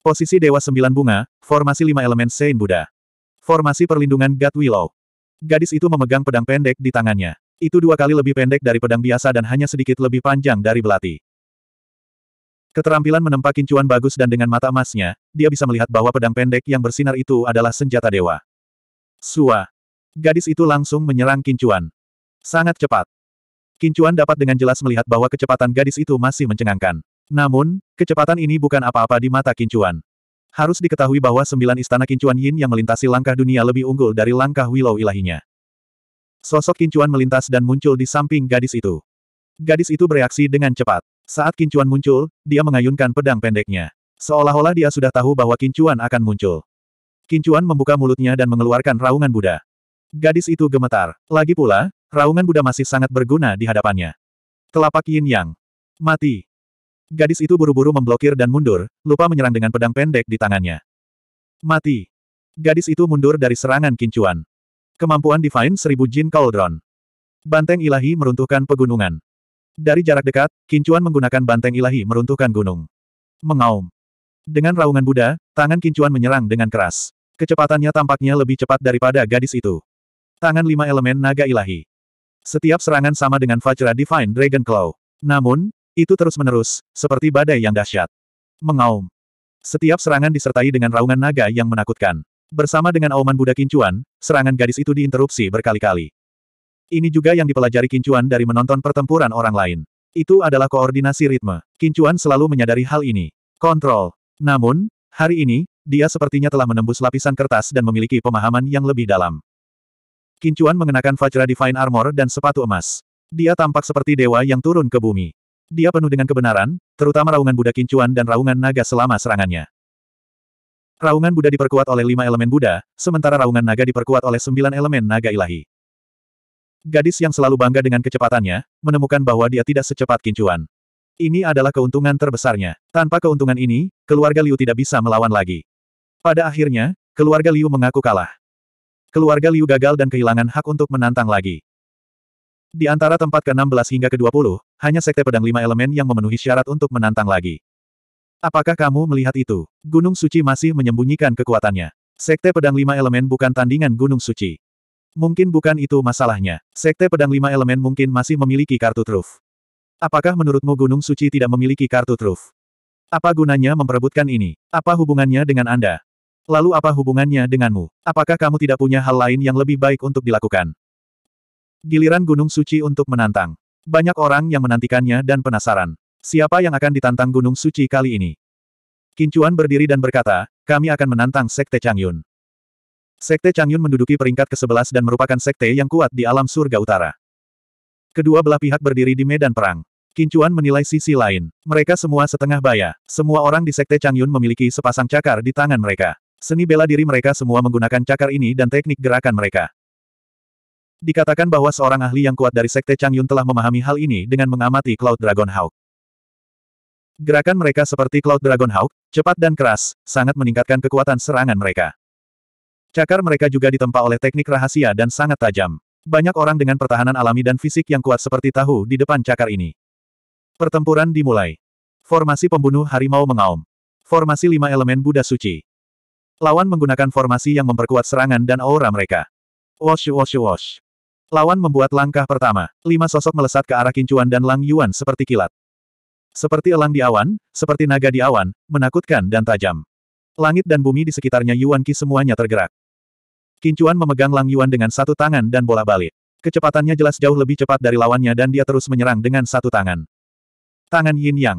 Posisi Dewa Sembilan Bunga, formasi lima elemen Sein Buddha. Formasi perlindungan God Willow. Gadis itu memegang pedang pendek di tangannya. Itu dua kali lebih pendek dari pedang biasa dan hanya sedikit lebih panjang dari belati. Keterampilan menempa kincuan bagus dan dengan mata emasnya, dia bisa melihat bahwa pedang pendek yang bersinar itu adalah senjata dewa. Sua. Gadis itu langsung menyerang kincuan. Sangat cepat. Kincuan dapat dengan jelas melihat bahwa kecepatan gadis itu masih mencengangkan. Namun, kecepatan ini bukan apa-apa di mata kincuan. Harus diketahui bahwa sembilan istana kincuan Yin yang melintasi langkah dunia lebih unggul dari langkah Willow ilahinya. Sosok kincuan melintas dan muncul di samping gadis itu. Gadis itu bereaksi dengan cepat. Saat kincuan muncul, dia mengayunkan pedang pendeknya. Seolah-olah dia sudah tahu bahwa kincuan akan muncul. Kincuan membuka mulutnya dan mengeluarkan raungan Buddha. Gadis itu gemetar. Lagi pula, raungan Buddha masih sangat berguna di hadapannya. Telapak yin yang. Mati. Gadis itu buru-buru memblokir dan mundur, lupa menyerang dengan pedang pendek di tangannya. Mati. Gadis itu mundur dari serangan kincuan. Kemampuan Divine Seribu Jin Cauldron. Banteng ilahi meruntuhkan pegunungan. Dari jarak dekat, Kincuan menggunakan banteng ilahi meruntuhkan gunung. Mengaum. Dengan raungan Buddha, tangan Kincuan menyerang dengan keras. Kecepatannya tampaknya lebih cepat daripada gadis itu. Tangan lima elemen naga ilahi. Setiap serangan sama dengan Vajra Divine Dragon Claw. Namun, itu terus-menerus, seperti badai yang dahsyat. Mengaum. Setiap serangan disertai dengan raungan naga yang menakutkan. Bersama dengan auman Buddha Kincuan, serangan gadis itu diinterupsi berkali-kali. Ini juga yang dipelajari Kincuan dari menonton pertempuran orang lain. Itu adalah koordinasi ritme. Kincuan selalu menyadari hal ini. Kontrol. Namun, hari ini, dia sepertinya telah menembus lapisan kertas dan memiliki pemahaman yang lebih dalam. Kincuan mengenakan fajra Divine Armor dan sepatu emas. Dia tampak seperti dewa yang turun ke bumi. Dia penuh dengan kebenaran, terutama raungan Buddha Kincuan dan raungan naga selama serangannya. Raungan Buddha diperkuat oleh lima elemen Buddha, sementara raungan naga diperkuat oleh sembilan elemen naga ilahi. Gadis yang selalu bangga dengan kecepatannya, menemukan bahwa dia tidak secepat kincuan. Ini adalah keuntungan terbesarnya. Tanpa keuntungan ini, keluarga Liu tidak bisa melawan lagi. Pada akhirnya, keluarga Liu mengaku kalah. Keluarga Liu gagal dan kehilangan hak untuk menantang lagi. Di antara tempat ke-16 hingga ke-20, hanya sekte pedang lima elemen yang memenuhi syarat untuk menantang lagi. Apakah kamu melihat itu? Gunung Suci masih menyembunyikan kekuatannya. Sekte pedang lima elemen bukan tandingan Gunung Suci. Mungkin bukan itu masalahnya. Sekte pedang lima elemen mungkin masih memiliki kartu truf. Apakah menurutmu Gunung Suci tidak memiliki kartu truf? Apa gunanya memperebutkan ini? Apa hubungannya dengan Anda? Lalu apa hubungannya denganmu? Apakah kamu tidak punya hal lain yang lebih baik untuk dilakukan? Giliran Gunung Suci untuk menantang. Banyak orang yang menantikannya dan penasaran. Siapa yang akan ditantang Gunung Suci kali ini? Kincuan berdiri dan berkata, kami akan menantang Sekte Changyun. Sekte Changyun menduduki peringkat ke-11 dan merupakan sekte yang kuat di alam surga utara. Kedua belah pihak berdiri di medan perang. Kincuan menilai sisi lain. Mereka semua setengah baya. Semua orang di sekte Changyun memiliki sepasang cakar di tangan mereka. Seni bela diri mereka semua menggunakan cakar ini dan teknik gerakan mereka. Dikatakan bahwa seorang ahli yang kuat dari Sekte Changyun telah memahami hal ini dengan mengamati Cloud Dragon Hawk. Gerakan mereka seperti Cloud Dragon Hawk, cepat dan keras, sangat meningkatkan kekuatan serangan mereka. Cakar mereka juga ditempa oleh teknik rahasia dan sangat tajam. Banyak orang dengan pertahanan alami dan fisik yang kuat seperti tahu di depan cakar ini. Pertempuran dimulai. Formasi pembunuh harimau mengaum. Formasi lima elemen Buddha suci. Lawan menggunakan formasi yang memperkuat serangan dan aura mereka. Wash wash wash. Lawan membuat langkah pertama. Lima sosok melesat ke arah Kincuan dan Lang Yuan seperti kilat. Seperti elang di awan, seperti naga di awan, menakutkan dan tajam. Langit dan bumi di sekitarnya Yuan Qi semuanya tergerak. Kincuan memegang Lang Yuan dengan satu tangan dan bola balik. Kecepatannya jelas jauh lebih cepat dari lawannya dan dia terus menyerang dengan satu tangan. Tangan Yin Yang.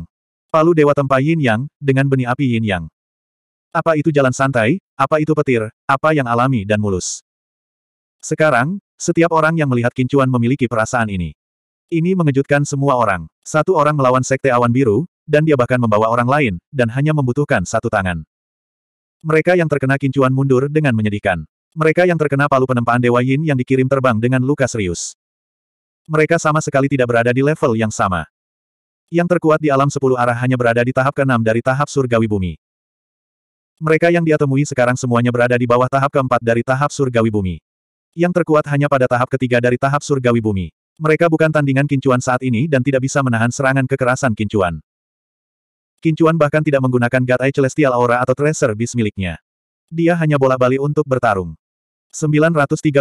Palu Dewa Tempa Yin Yang, dengan benih api Yin Yang. Apa itu jalan santai, apa itu petir, apa yang alami dan mulus. Sekarang, setiap orang yang melihat Kincuan memiliki perasaan ini. Ini mengejutkan semua orang. Satu orang melawan Sekte Awan Biru, dan dia bahkan membawa orang lain, dan hanya membutuhkan satu tangan. Mereka yang terkena Kincuan mundur dengan menyedihkan. Mereka yang terkena palu penempaan Dewa Yin yang dikirim terbang dengan luka serius. Mereka sama sekali tidak berada di level yang sama. Yang terkuat di alam sepuluh arah hanya berada di tahap keenam dari tahap surgawi bumi. Mereka yang dia temui sekarang semuanya berada di bawah tahap keempat dari tahap surgawi bumi. Yang terkuat hanya pada tahap ketiga dari tahap surgawi bumi. Mereka bukan tandingan kincuan saat ini dan tidak bisa menahan serangan kekerasan kincuan. Kincuan bahkan tidak menggunakan Gatai Celestial Aura atau Tracer bis miliknya. Dia hanya bola bali untuk bertarung. 937.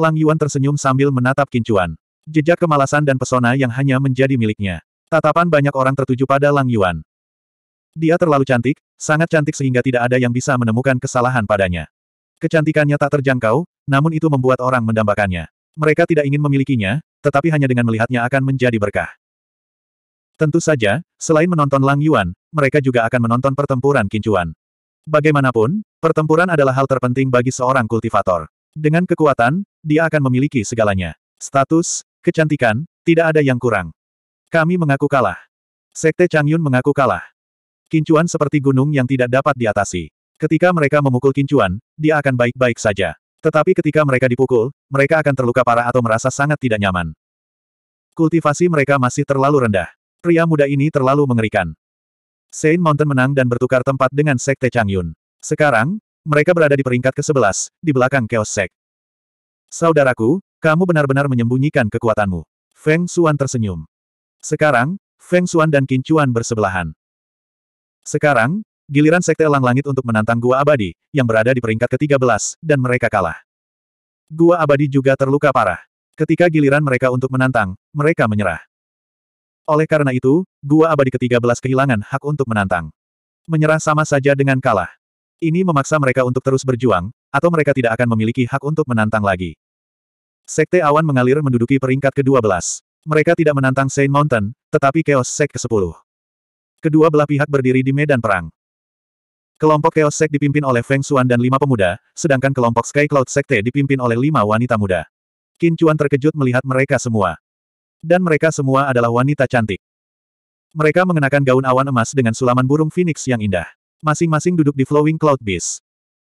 Lang Yuan tersenyum sambil menatap Kincuan. Jejak kemalasan dan pesona yang hanya menjadi miliknya. Tatapan banyak orang tertuju pada Lang Yuan. Dia terlalu cantik, sangat cantik sehingga tidak ada yang bisa menemukan kesalahan padanya. Kecantikannya tak terjangkau, namun itu membuat orang mendambakannya. Mereka tidak ingin memilikinya, tetapi hanya dengan melihatnya akan menjadi berkah. Tentu saja, selain menonton Lang Yuan, mereka juga akan menonton pertempuran Kincuan. Bagaimanapun, pertempuran adalah hal terpenting bagi seorang kultivator. Dengan kekuatan, dia akan memiliki segalanya. Status, kecantikan, tidak ada yang kurang. Kami mengaku kalah. Sekte Changyun mengaku kalah. Kincuan seperti gunung yang tidak dapat diatasi. Ketika mereka memukul kincuan, dia akan baik-baik saja. Tetapi ketika mereka dipukul, mereka akan terluka parah atau merasa sangat tidak nyaman. Kultivasi mereka masih terlalu rendah. Pria muda ini terlalu mengerikan. Saint Mountain menang dan bertukar tempat dengan Sekte Changyun. Sekarang, mereka berada di peringkat ke-11, di belakang Chaos Sek. Saudaraku, kamu benar-benar menyembunyikan kekuatanmu. Feng Xuan tersenyum. Sekarang, Feng Xuan dan Qin Chuan bersebelahan. Sekarang, giliran Sekte Elang Langit untuk menantang Gua Abadi, yang berada di peringkat ke-13, dan mereka kalah. Gua Abadi juga terluka parah. Ketika giliran mereka untuk menantang, mereka menyerah. Oleh karena itu, gua abadi ke-13 kehilangan hak untuk menantang. Menyerah sama saja dengan kalah. Ini memaksa mereka untuk terus berjuang, atau mereka tidak akan memiliki hak untuk menantang lagi. Sekte awan mengalir menduduki peringkat ke-12. Mereka tidak menantang Saint Mountain, tetapi Chaos Sek ke-10. Kedua belah pihak berdiri di medan perang. Kelompok Chaos Sek dipimpin oleh Feng Xuan dan lima pemuda, sedangkan kelompok Sky Cloud Sekte dipimpin oleh lima wanita muda. Qin Chuan terkejut melihat mereka semua. Dan mereka semua adalah wanita cantik. Mereka mengenakan gaun awan emas dengan sulaman burung phoenix yang indah. Masing-masing duduk di Flowing Cloud Beast.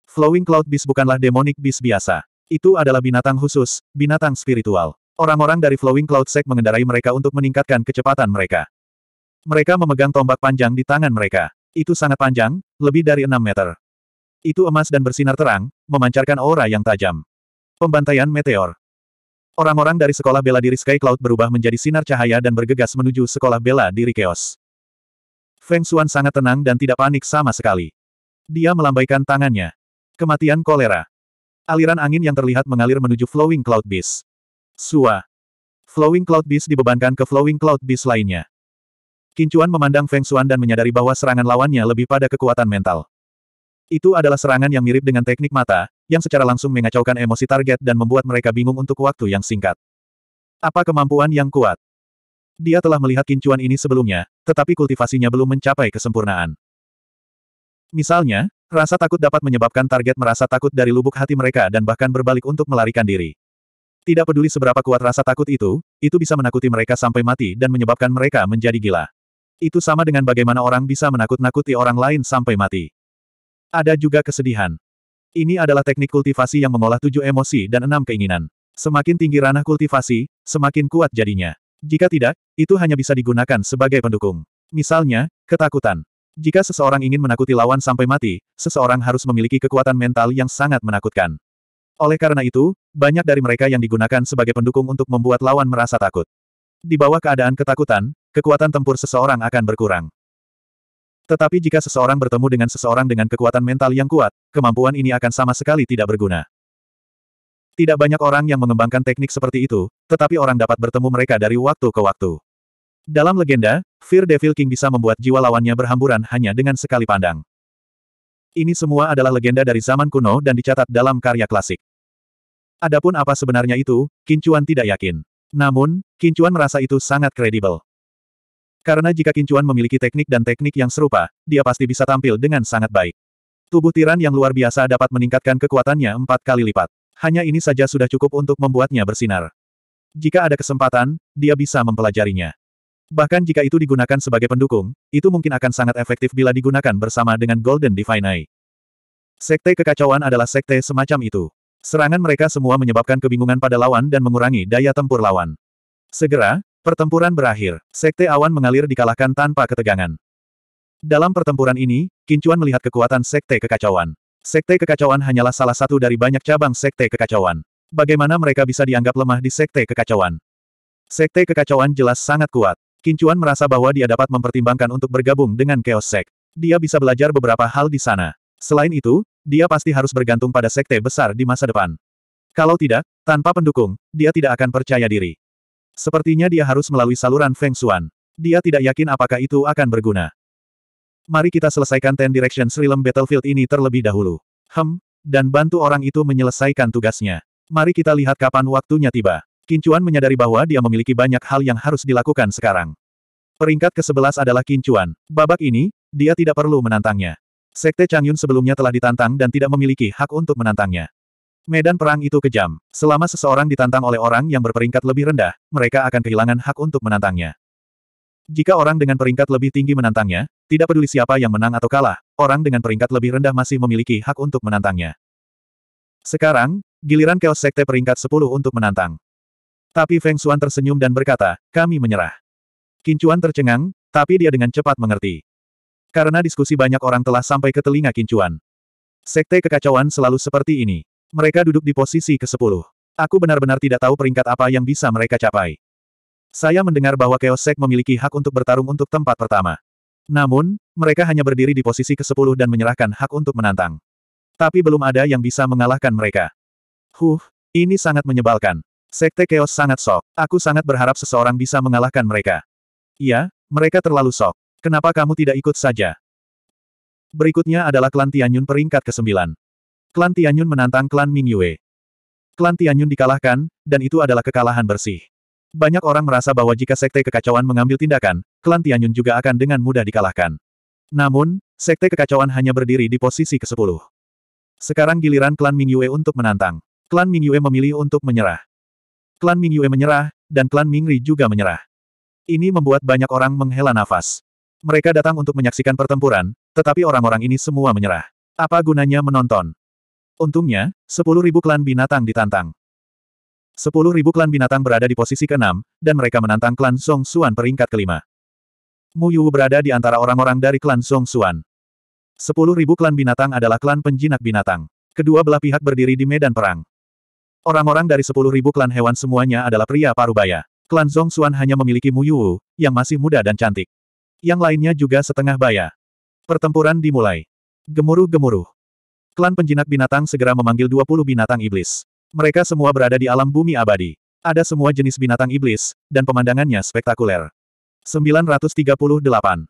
Flowing Cloud Beast bukanlah demonic beast biasa. Itu adalah binatang khusus, binatang spiritual. Orang-orang dari Flowing Cloud Sect mengendarai mereka untuk meningkatkan kecepatan mereka. Mereka memegang tombak panjang di tangan mereka. Itu sangat panjang, lebih dari 6 meter. Itu emas dan bersinar terang, memancarkan aura yang tajam. Pembantaian meteor. Orang-orang dari sekolah bela diri Sky Cloud berubah menjadi sinar cahaya dan bergegas menuju sekolah bela diri Chaos. Feng Xuan sangat tenang dan tidak panik sama sekali. Dia melambaikan tangannya. Kematian kolera. Aliran angin yang terlihat mengalir menuju Flowing Cloud Beast. Sua. Flowing Cloud Beast dibebankan ke Flowing Cloud Beast lainnya. Kincuan memandang Feng Xuan dan menyadari bahwa serangan lawannya lebih pada kekuatan mental. Itu adalah serangan yang mirip dengan teknik mata, yang secara langsung mengacaukan emosi target dan membuat mereka bingung untuk waktu yang singkat. Apa kemampuan yang kuat? Dia telah melihat kincuan ini sebelumnya, tetapi kultivasinya belum mencapai kesempurnaan. Misalnya, rasa takut dapat menyebabkan target merasa takut dari lubuk hati mereka dan bahkan berbalik untuk melarikan diri. Tidak peduli seberapa kuat rasa takut itu, itu bisa menakuti mereka sampai mati dan menyebabkan mereka menjadi gila. Itu sama dengan bagaimana orang bisa menakut-nakuti orang lain sampai mati. Ada juga kesedihan. Ini adalah teknik kultivasi yang mengolah tujuh emosi dan enam keinginan. Semakin tinggi ranah kultivasi, semakin kuat jadinya. Jika tidak, itu hanya bisa digunakan sebagai pendukung. Misalnya, ketakutan. Jika seseorang ingin menakuti lawan sampai mati, seseorang harus memiliki kekuatan mental yang sangat menakutkan. Oleh karena itu, banyak dari mereka yang digunakan sebagai pendukung untuk membuat lawan merasa takut. Di bawah keadaan ketakutan, kekuatan tempur seseorang akan berkurang. Tetapi jika seseorang bertemu dengan seseorang dengan kekuatan mental yang kuat, kemampuan ini akan sama sekali tidak berguna. Tidak banyak orang yang mengembangkan teknik seperti itu, tetapi orang dapat bertemu mereka dari waktu ke waktu. Dalam legenda, Fear Devil King bisa membuat jiwa lawannya berhamburan hanya dengan sekali pandang. Ini semua adalah legenda dari zaman kuno dan dicatat dalam karya klasik. Adapun apa sebenarnya itu, Kincuan tidak yakin. Namun, Kincuan merasa itu sangat kredibel. Karena jika Kincuan memiliki teknik dan teknik yang serupa, dia pasti bisa tampil dengan sangat baik. Tubuh tiran yang luar biasa dapat meningkatkan kekuatannya empat kali lipat. Hanya ini saja sudah cukup untuk membuatnya bersinar. Jika ada kesempatan, dia bisa mempelajarinya. Bahkan jika itu digunakan sebagai pendukung, itu mungkin akan sangat efektif bila digunakan bersama dengan Golden Divine Eye. Sekte kekacauan adalah sekte semacam itu. Serangan mereka semua menyebabkan kebingungan pada lawan dan mengurangi daya tempur lawan. Segera, Pertempuran berakhir, sekte awan mengalir dikalahkan tanpa ketegangan. Dalam pertempuran ini, Kincuan melihat kekuatan sekte kekacauan. Sekte kekacauan hanyalah salah satu dari banyak cabang sekte kekacauan. Bagaimana mereka bisa dianggap lemah di sekte kekacauan? Sekte kekacauan jelas sangat kuat. Kincuan merasa bahwa dia dapat mempertimbangkan untuk bergabung dengan Chaos Sect. Dia bisa belajar beberapa hal di sana. Selain itu, dia pasti harus bergantung pada sekte besar di masa depan. Kalau tidak, tanpa pendukung, dia tidak akan percaya diri. Sepertinya dia harus melalui saluran Feng Xuan. Dia tidak yakin apakah itu akan berguna. Mari kita selesaikan Ten Direction Srilem Battlefield ini terlebih dahulu. Hem, dan bantu orang itu menyelesaikan tugasnya. Mari kita lihat kapan waktunya tiba. Kincuan menyadari bahwa dia memiliki banyak hal yang harus dilakukan sekarang. Peringkat ke-11 adalah Kincuan. Babak ini, dia tidak perlu menantangnya. Sekte Changyun sebelumnya telah ditantang dan tidak memiliki hak untuk menantangnya. Medan perang itu kejam. Selama seseorang ditantang oleh orang yang berperingkat lebih rendah, mereka akan kehilangan hak untuk menantangnya. Jika orang dengan peringkat lebih tinggi menantangnya, tidak peduli siapa yang menang atau kalah, orang dengan peringkat lebih rendah masih memiliki hak untuk menantangnya. Sekarang, giliran Chaos Sekte peringkat 10 untuk menantang. Tapi Feng Xuan tersenyum dan berkata, kami menyerah. Kincuan tercengang, tapi dia dengan cepat mengerti. Karena diskusi banyak orang telah sampai ke telinga Kincuan. Sekte kekacauan selalu seperti ini. Mereka duduk di posisi ke-10. Aku benar-benar tidak tahu peringkat apa yang bisa mereka capai. Saya mendengar bahwa Chaos Sect memiliki hak untuk bertarung untuk tempat pertama. Namun, mereka hanya berdiri di posisi ke-10 dan menyerahkan hak untuk menantang. Tapi belum ada yang bisa mengalahkan mereka. Huh, ini sangat menyebalkan. Sekte Chaos sangat sok. Aku sangat berharap seseorang bisa mengalahkan mereka. Iya, mereka terlalu sok. Kenapa kamu tidak ikut saja? Berikutnya adalah klan Tianyun peringkat ke-9. Klan Tianyun menantang klan Mingyue. Klan Tianyun dikalahkan, dan itu adalah kekalahan bersih. Banyak orang merasa bahwa jika sekte kekacauan mengambil tindakan, klan Tianyun juga akan dengan mudah dikalahkan. Namun, sekte kekacauan hanya berdiri di posisi ke-10. Sekarang giliran klan Mingyue untuk menantang. Klan Mingyue memilih untuk menyerah. Klan Mingyue menyerah, dan klan Mingri juga menyerah. Ini membuat banyak orang menghela nafas. Mereka datang untuk menyaksikan pertempuran, tetapi orang-orang ini semua menyerah. Apa gunanya menonton? Untungnya, sepuluh ribu klan binatang ditantang. Sepuluh ribu klan binatang berada di posisi keenam, dan mereka menantang klan Song Xuan peringkat kelima. Mu Yu berada di antara orang-orang dari klan Song Xuan. Sepuluh ribu klan binatang adalah klan penjinak binatang. Kedua belah pihak berdiri di medan perang. Orang-orang dari sepuluh ribu klan hewan semuanya adalah pria parubaya. Klan Song Suan hanya memiliki Mu Yu, yang masih muda dan cantik. Yang lainnya juga setengah baya. Pertempuran dimulai. Gemuruh-gemuruh. Klan penjinak binatang segera memanggil 20 binatang iblis. Mereka semua berada di alam bumi abadi. Ada semua jenis binatang iblis, dan pemandangannya spektakuler. 938.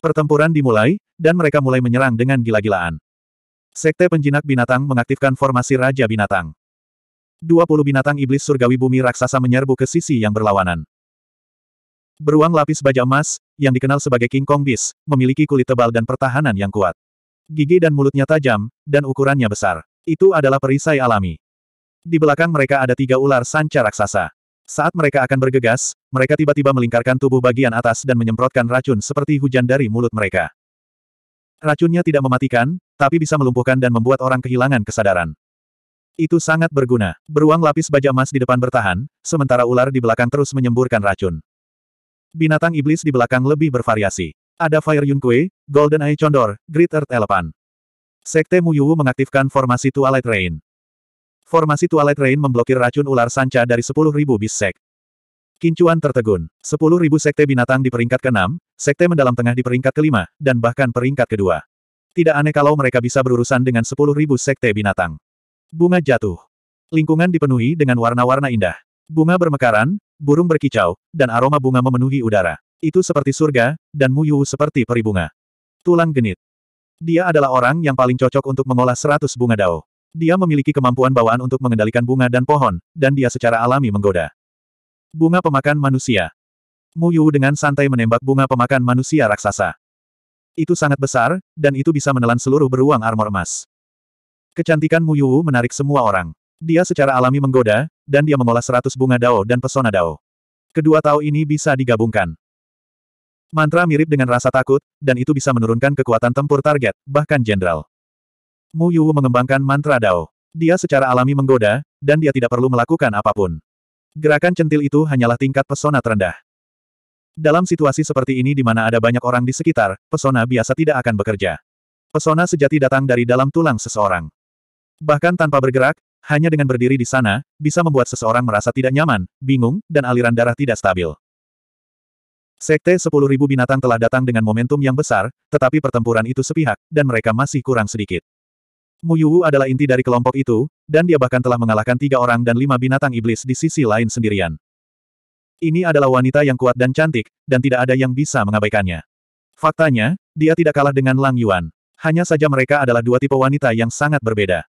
Pertempuran dimulai, dan mereka mulai menyerang dengan gila-gilaan. Sekte penjinak binatang mengaktifkan formasi Raja Binatang. 20 binatang iblis surgawi bumi raksasa menyerbu ke sisi yang berlawanan. Beruang lapis baja emas, yang dikenal sebagai King Kong Beast, memiliki kulit tebal dan pertahanan yang kuat. Gigi dan mulutnya tajam, dan ukurannya besar. Itu adalah perisai alami. Di belakang mereka ada tiga ular sanca raksasa. Saat mereka akan bergegas, mereka tiba-tiba melingkarkan tubuh bagian atas dan menyemprotkan racun seperti hujan dari mulut mereka. Racunnya tidak mematikan, tapi bisa melumpuhkan dan membuat orang kehilangan kesadaran. Itu sangat berguna. Beruang lapis baja emas di depan bertahan, sementara ular di belakang terus menyemburkan racun. Binatang iblis di belakang lebih bervariasi. Ada Fire Yun Kui, Golden Eye Condor, Great Earth Elephant. Sekte Mu Yuwu mengaktifkan formasi Twilight Rain. Formasi Twilight Rain memblokir racun ular sanca dari 10.000 sek. Kincuan tertegun. 10.000 sekte binatang di peringkat ke-6, sekte mendalam tengah di peringkat ke-5, dan bahkan peringkat kedua. Tidak aneh kalau mereka bisa berurusan dengan 10.000 sekte binatang. Bunga jatuh. Lingkungan dipenuhi dengan warna-warna indah. Bunga bermekaran, burung berkicau, dan aroma bunga memenuhi udara. Itu seperti surga, dan Mu Yu seperti peribunga. Tulang genit. Dia adalah orang yang paling cocok untuk mengolah seratus bunga dao. Dia memiliki kemampuan bawaan untuk mengendalikan bunga dan pohon, dan dia secara alami menggoda. Bunga pemakan manusia. Mu Yu dengan santai menembak bunga pemakan manusia raksasa. Itu sangat besar, dan itu bisa menelan seluruh beruang armor emas. Kecantikan Mu Yu menarik semua orang. Dia secara alami menggoda, dan dia mengolah seratus bunga dao dan pesona dao. Kedua tao ini bisa digabungkan. Mantra mirip dengan rasa takut, dan itu bisa menurunkan kekuatan tempur target, bahkan jenderal. Mu Yu mengembangkan mantra Dao. Dia secara alami menggoda, dan dia tidak perlu melakukan apapun. Gerakan centil itu hanyalah tingkat pesona terendah. Dalam situasi seperti ini di mana ada banyak orang di sekitar, pesona biasa tidak akan bekerja. Pesona sejati datang dari dalam tulang seseorang. Bahkan tanpa bergerak, hanya dengan berdiri di sana, bisa membuat seseorang merasa tidak nyaman, bingung, dan aliran darah tidak stabil. Sekte 10.000 binatang telah datang dengan momentum yang besar, tetapi pertempuran itu sepihak, dan mereka masih kurang sedikit. Mu Yuwu adalah inti dari kelompok itu, dan dia bahkan telah mengalahkan tiga orang dan lima binatang iblis di sisi lain sendirian. Ini adalah wanita yang kuat dan cantik, dan tidak ada yang bisa mengabaikannya. Faktanya, dia tidak kalah dengan Lang Yuan. Hanya saja mereka adalah dua tipe wanita yang sangat berbeda.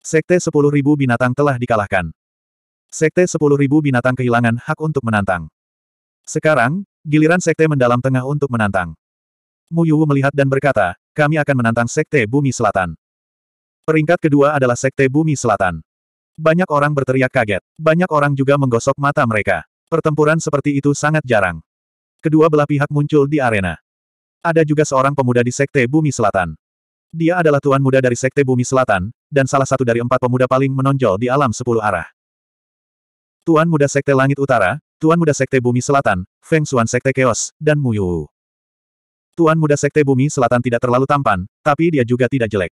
Sekte 10.000 binatang telah dikalahkan. Sekte 10.000 binatang kehilangan hak untuk menantang. Sekarang, giliran Sekte Mendalam Tengah untuk menantang. Mu Yuwu melihat dan berkata, kami akan menantang Sekte Bumi Selatan. Peringkat kedua adalah Sekte Bumi Selatan. Banyak orang berteriak kaget. Banyak orang juga menggosok mata mereka. Pertempuran seperti itu sangat jarang. Kedua belah pihak muncul di arena. Ada juga seorang pemuda di Sekte Bumi Selatan. Dia adalah tuan muda dari Sekte Bumi Selatan, dan salah satu dari empat pemuda paling menonjol di alam sepuluh arah. Tuan muda Sekte Langit Utara, Tuan Muda Sekte Bumi Selatan, Feng Xuan Sekte Keos, dan Mu Yu. Tuan Muda Sekte Bumi Selatan tidak terlalu tampan, tapi dia juga tidak jelek.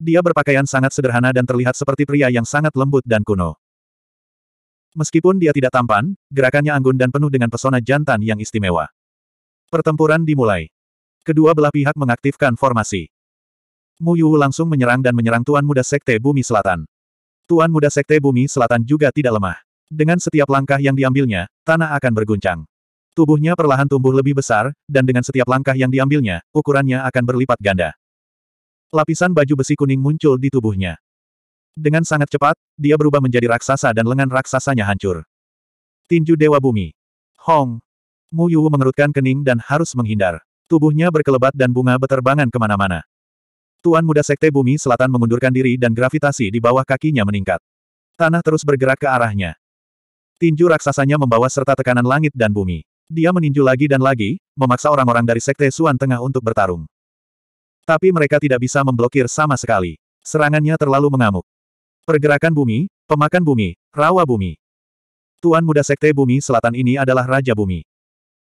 Dia berpakaian sangat sederhana dan terlihat seperti pria yang sangat lembut dan kuno. Meskipun dia tidak tampan, gerakannya anggun dan penuh dengan pesona jantan yang istimewa. Pertempuran dimulai. Kedua belah pihak mengaktifkan formasi. Mu Yu langsung menyerang dan menyerang Tuan Muda Sekte Bumi Selatan. Tuan Muda Sekte Bumi Selatan juga tidak lemah. Dengan setiap langkah yang diambilnya, tanah akan berguncang. Tubuhnya perlahan tumbuh lebih besar, dan dengan setiap langkah yang diambilnya, ukurannya akan berlipat ganda. Lapisan baju besi kuning muncul di tubuhnya. Dengan sangat cepat, dia berubah menjadi raksasa dan lengan raksasanya hancur. Tinju Dewa Bumi. Hong. Mu Yu mengerutkan kening dan harus menghindar. Tubuhnya berkelebat dan bunga beterbangan kemana-mana. Tuan muda Sekte Bumi Selatan mengundurkan diri dan gravitasi di bawah kakinya meningkat. Tanah terus bergerak ke arahnya. Tinju raksasanya membawa serta tekanan langit dan bumi. Dia meninju lagi dan lagi, memaksa orang-orang dari Sekte Suan Tengah untuk bertarung. Tapi mereka tidak bisa memblokir sama sekali. Serangannya terlalu mengamuk. Pergerakan bumi, pemakan bumi, rawa bumi. Tuan muda Sekte Bumi Selatan ini adalah Raja Bumi.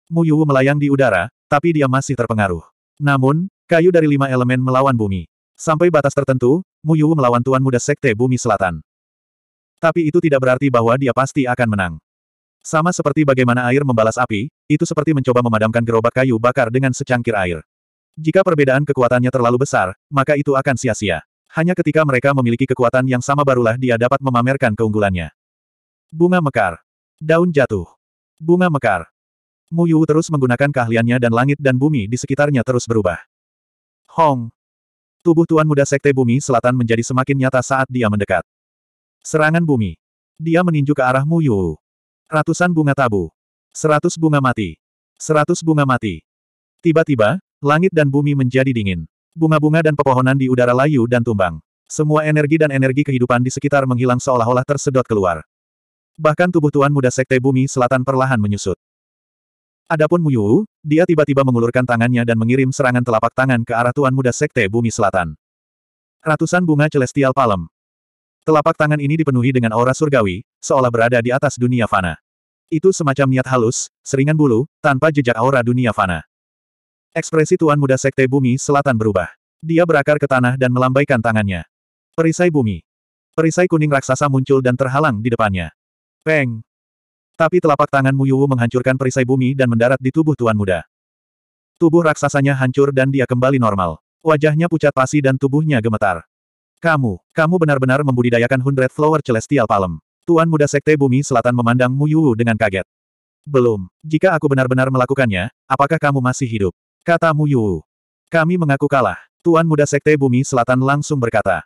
Mu Muyu melayang di udara, tapi dia masih terpengaruh. Namun, kayu dari lima elemen melawan bumi. Sampai batas tertentu, Mu Muyu melawan Tuan Muda Sekte Bumi Selatan. Tapi itu tidak berarti bahwa dia pasti akan menang. Sama seperti bagaimana air membalas api, itu seperti mencoba memadamkan gerobak kayu bakar dengan secangkir air. Jika perbedaan kekuatannya terlalu besar, maka itu akan sia-sia. Hanya ketika mereka memiliki kekuatan yang sama barulah dia dapat memamerkan keunggulannya. Bunga mekar. Daun jatuh. Bunga mekar. Mu Yu terus menggunakan keahliannya dan langit dan bumi di sekitarnya terus berubah. Hong. Tubuh Tuan Muda Sekte Bumi Selatan menjadi semakin nyata saat dia mendekat. Serangan bumi. Dia meninju ke arah Mu Yu. Ratusan bunga tabu. Seratus bunga mati. Seratus bunga mati. Tiba-tiba, langit dan bumi menjadi dingin. Bunga-bunga dan pepohonan di udara layu dan tumbang. Semua energi dan energi kehidupan di sekitar menghilang seolah-olah tersedot keluar. Bahkan tubuh Tuan Muda Sekte Bumi Selatan perlahan menyusut. Adapun Muyu, dia tiba-tiba mengulurkan tangannya dan mengirim serangan telapak tangan ke arah Tuan Muda Sekte Bumi Selatan. Ratusan bunga celestial palem, Telapak tangan ini dipenuhi dengan aura surgawi, seolah berada di atas dunia fana. Itu semacam niat halus, seringan bulu, tanpa jejak aura dunia fana. Ekspresi Tuan Muda Sekte Bumi Selatan berubah. Dia berakar ke tanah dan melambaikan tangannya. Perisai bumi. Perisai kuning raksasa muncul dan terhalang di depannya. Peng! Tapi telapak tangan Mu Yuwu menghancurkan perisai bumi dan mendarat di tubuh Tuan Muda. Tubuh raksasanya hancur dan dia kembali normal. Wajahnya pucat pasi dan tubuhnya gemetar. Kamu, kamu benar-benar membudidayakan Hundred Flower Celestial Palm. Tuan muda Sekte Bumi Selatan memandang Mu Yuwu dengan kaget. Belum. Jika aku benar-benar melakukannya, apakah kamu masih hidup? Kata Mu Yuwu. Kami mengaku kalah. Tuan muda Sekte Bumi Selatan langsung berkata.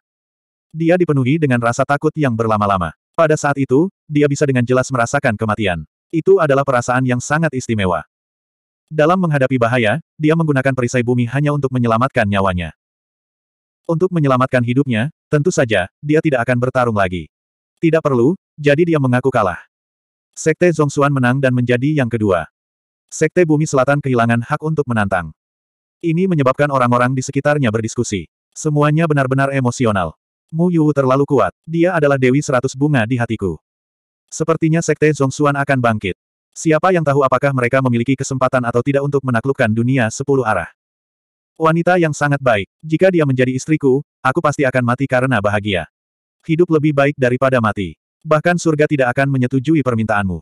Dia dipenuhi dengan rasa takut yang berlama-lama. Pada saat itu, dia bisa dengan jelas merasakan kematian. Itu adalah perasaan yang sangat istimewa. Dalam menghadapi bahaya, dia menggunakan perisai bumi hanya untuk menyelamatkan nyawanya. Untuk menyelamatkan hidupnya, tentu saja, dia tidak akan bertarung lagi. Tidak perlu, jadi dia mengaku kalah. Sekte Zongxuan menang dan menjadi yang kedua. Sekte Bumi Selatan kehilangan hak untuk menantang. Ini menyebabkan orang-orang di sekitarnya berdiskusi. Semuanya benar-benar emosional. Mu Yu terlalu kuat, dia adalah Dewi Seratus Bunga di hatiku. Sepertinya Sekte Zongxuan akan bangkit. Siapa yang tahu apakah mereka memiliki kesempatan atau tidak untuk menaklukkan dunia sepuluh arah. Wanita yang sangat baik. Jika dia menjadi istriku, aku pasti akan mati karena bahagia. Hidup lebih baik daripada mati. Bahkan surga tidak akan menyetujui permintaanmu.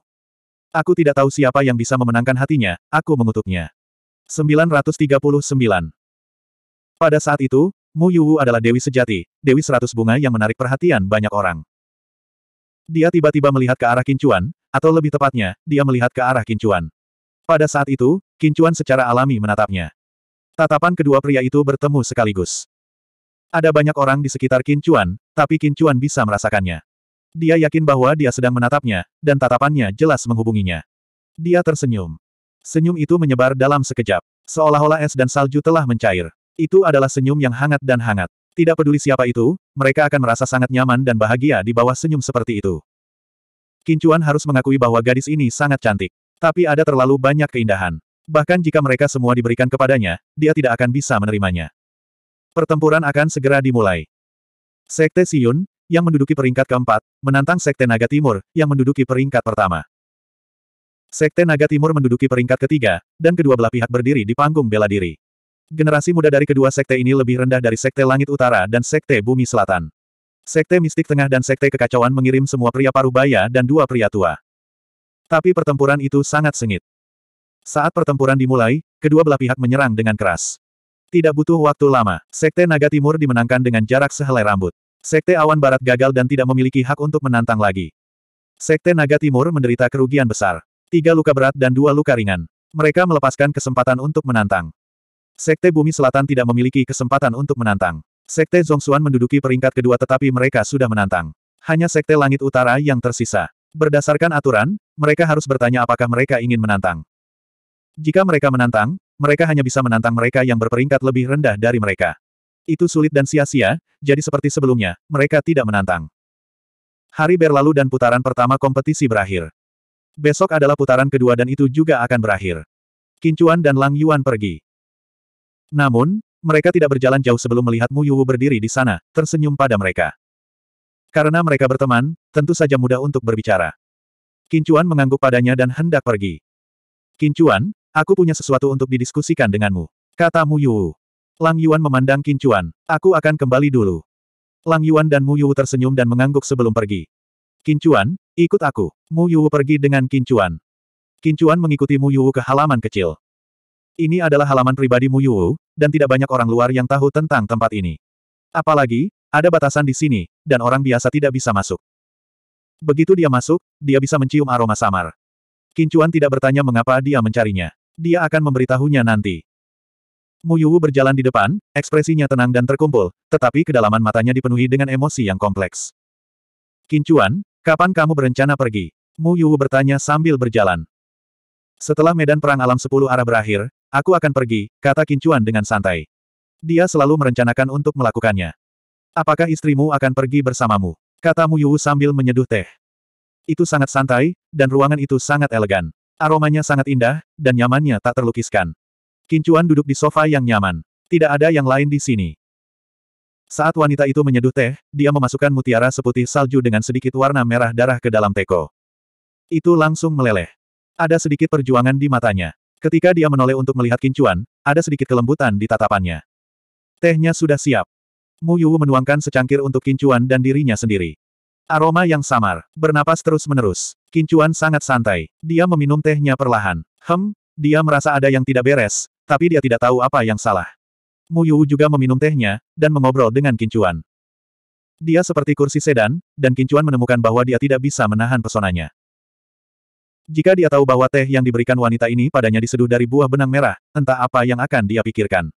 Aku tidak tahu siapa yang bisa memenangkan hatinya, aku mengutuknya. 939. Pada saat itu, Mu Yuwu adalah Dewi Sejati, Dewi Seratus Bunga yang menarik perhatian banyak orang. Dia tiba-tiba melihat ke arah Kincuan, atau lebih tepatnya, dia melihat ke arah Kincuan. Pada saat itu, Kincuan secara alami menatapnya. Tatapan kedua pria itu bertemu sekaligus. Ada banyak orang di sekitar Kincuan, tapi Kincuan bisa merasakannya. Dia yakin bahwa dia sedang menatapnya, dan tatapannya jelas menghubunginya. Dia tersenyum. Senyum itu menyebar dalam sekejap. Seolah-olah es dan salju telah mencair. Itu adalah senyum yang hangat dan hangat. Tidak peduli siapa itu, mereka akan merasa sangat nyaman dan bahagia di bawah senyum seperti itu. Kincuan harus mengakui bahwa gadis ini sangat cantik. Tapi ada terlalu banyak keindahan. Bahkan jika mereka semua diberikan kepadanya, dia tidak akan bisa menerimanya. Pertempuran akan segera dimulai. Sekte Siyun, yang menduduki peringkat keempat, menantang Sekte Naga Timur, yang menduduki peringkat pertama. Sekte Naga Timur menduduki peringkat ketiga, dan kedua belah pihak berdiri di panggung bela diri. Generasi muda dari kedua sekte ini lebih rendah dari Sekte Langit Utara dan Sekte Bumi Selatan. Sekte Mistik Tengah dan Sekte Kekacauan mengirim semua pria paruh baya dan dua pria tua. Tapi pertempuran itu sangat sengit. Saat pertempuran dimulai, kedua belah pihak menyerang dengan keras. Tidak butuh waktu lama, Sekte Naga Timur dimenangkan dengan jarak sehelai rambut. Sekte Awan Barat gagal dan tidak memiliki hak untuk menantang lagi. Sekte Naga Timur menderita kerugian besar. Tiga luka berat dan dua luka ringan. Mereka melepaskan kesempatan untuk menantang. Sekte Bumi Selatan tidak memiliki kesempatan untuk menantang. Sekte Zongsuan menduduki peringkat kedua tetapi mereka sudah menantang. Hanya Sekte Langit Utara yang tersisa. Berdasarkan aturan, mereka harus bertanya apakah mereka ingin menantang. Jika mereka menantang, mereka hanya bisa menantang mereka yang berperingkat lebih rendah dari mereka. Itu sulit dan sia-sia, jadi seperti sebelumnya, mereka tidak menantang. Hari berlalu dan putaran pertama kompetisi berakhir. Besok adalah putaran kedua dan itu juga akan berakhir. Kincuan dan Lang Yuan pergi. Namun, mereka tidak berjalan jauh sebelum melihat Mu Yuwu berdiri di sana, tersenyum pada mereka. Karena mereka berteman, tentu saja mudah untuk berbicara. Kincuan mengangguk padanya dan hendak pergi. Kincuan, Aku punya sesuatu untuk didiskusikan denganmu. Kata Mu Yu. Lang Yuan memandang Qin Chuan. Aku akan kembali dulu. Lang Yuan dan Mu Yu tersenyum dan mengangguk sebelum pergi. Qin Chuan, ikut aku. Mu Yu pergi dengan Qin Chuan. Qin Chuan mengikuti Mu Yu ke halaman kecil. Ini adalah halaman pribadi Mu Yu, dan tidak banyak orang luar yang tahu tentang tempat ini. Apalagi, ada batasan di sini, dan orang biasa tidak bisa masuk. Begitu dia masuk, dia bisa mencium aroma samar. Kincuan tidak bertanya mengapa dia mencarinya. Dia akan memberitahunya nanti. Muyu berjalan di depan, ekspresinya tenang dan terkumpul, tetapi kedalaman matanya dipenuhi dengan emosi yang kompleks. Kincuan, kapan kamu berencana pergi? Muyu bertanya sambil berjalan. Setelah medan perang alam sepuluh arah berakhir, aku akan pergi, kata Kincuan dengan santai. Dia selalu merencanakan untuk melakukannya. Apakah istrimu akan pergi bersamamu? Kata Muyu sambil menyeduh teh. Itu sangat santai, dan ruangan itu sangat elegan. Aromanya sangat indah, dan nyamannya tak terlukiskan. Kincuan duduk di sofa yang nyaman. Tidak ada yang lain di sini. Saat wanita itu menyeduh teh, dia memasukkan mutiara seputih salju dengan sedikit warna merah darah ke dalam teko. Itu langsung meleleh. Ada sedikit perjuangan di matanya. Ketika dia menoleh untuk melihat kincuan, ada sedikit kelembutan di tatapannya. Tehnya sudah siap. Mu Yuwu menuangkan secangkir untuk kincuan dan dirinya sendiri. Aroma yang samar, bernapas terus-menerus. Kincuan sangat santai. Dia meminum tehnya perlahan. Hem, dia merasa ada yang tidak beres, tapi dia tidak tahu apa yang salah. Mu Yu juga meminum tehnya, dan mengobrol dengan Kincuan. Dia seperti kursi sedan, dan Kincuan menemukan bahwa dia tidak bisa menahan pesonanya. Jika dia tahu bahwa teh yang diberikan wanita ini padanya diseduh dari buah benang merah, entah apa yang akan dia pikirkan.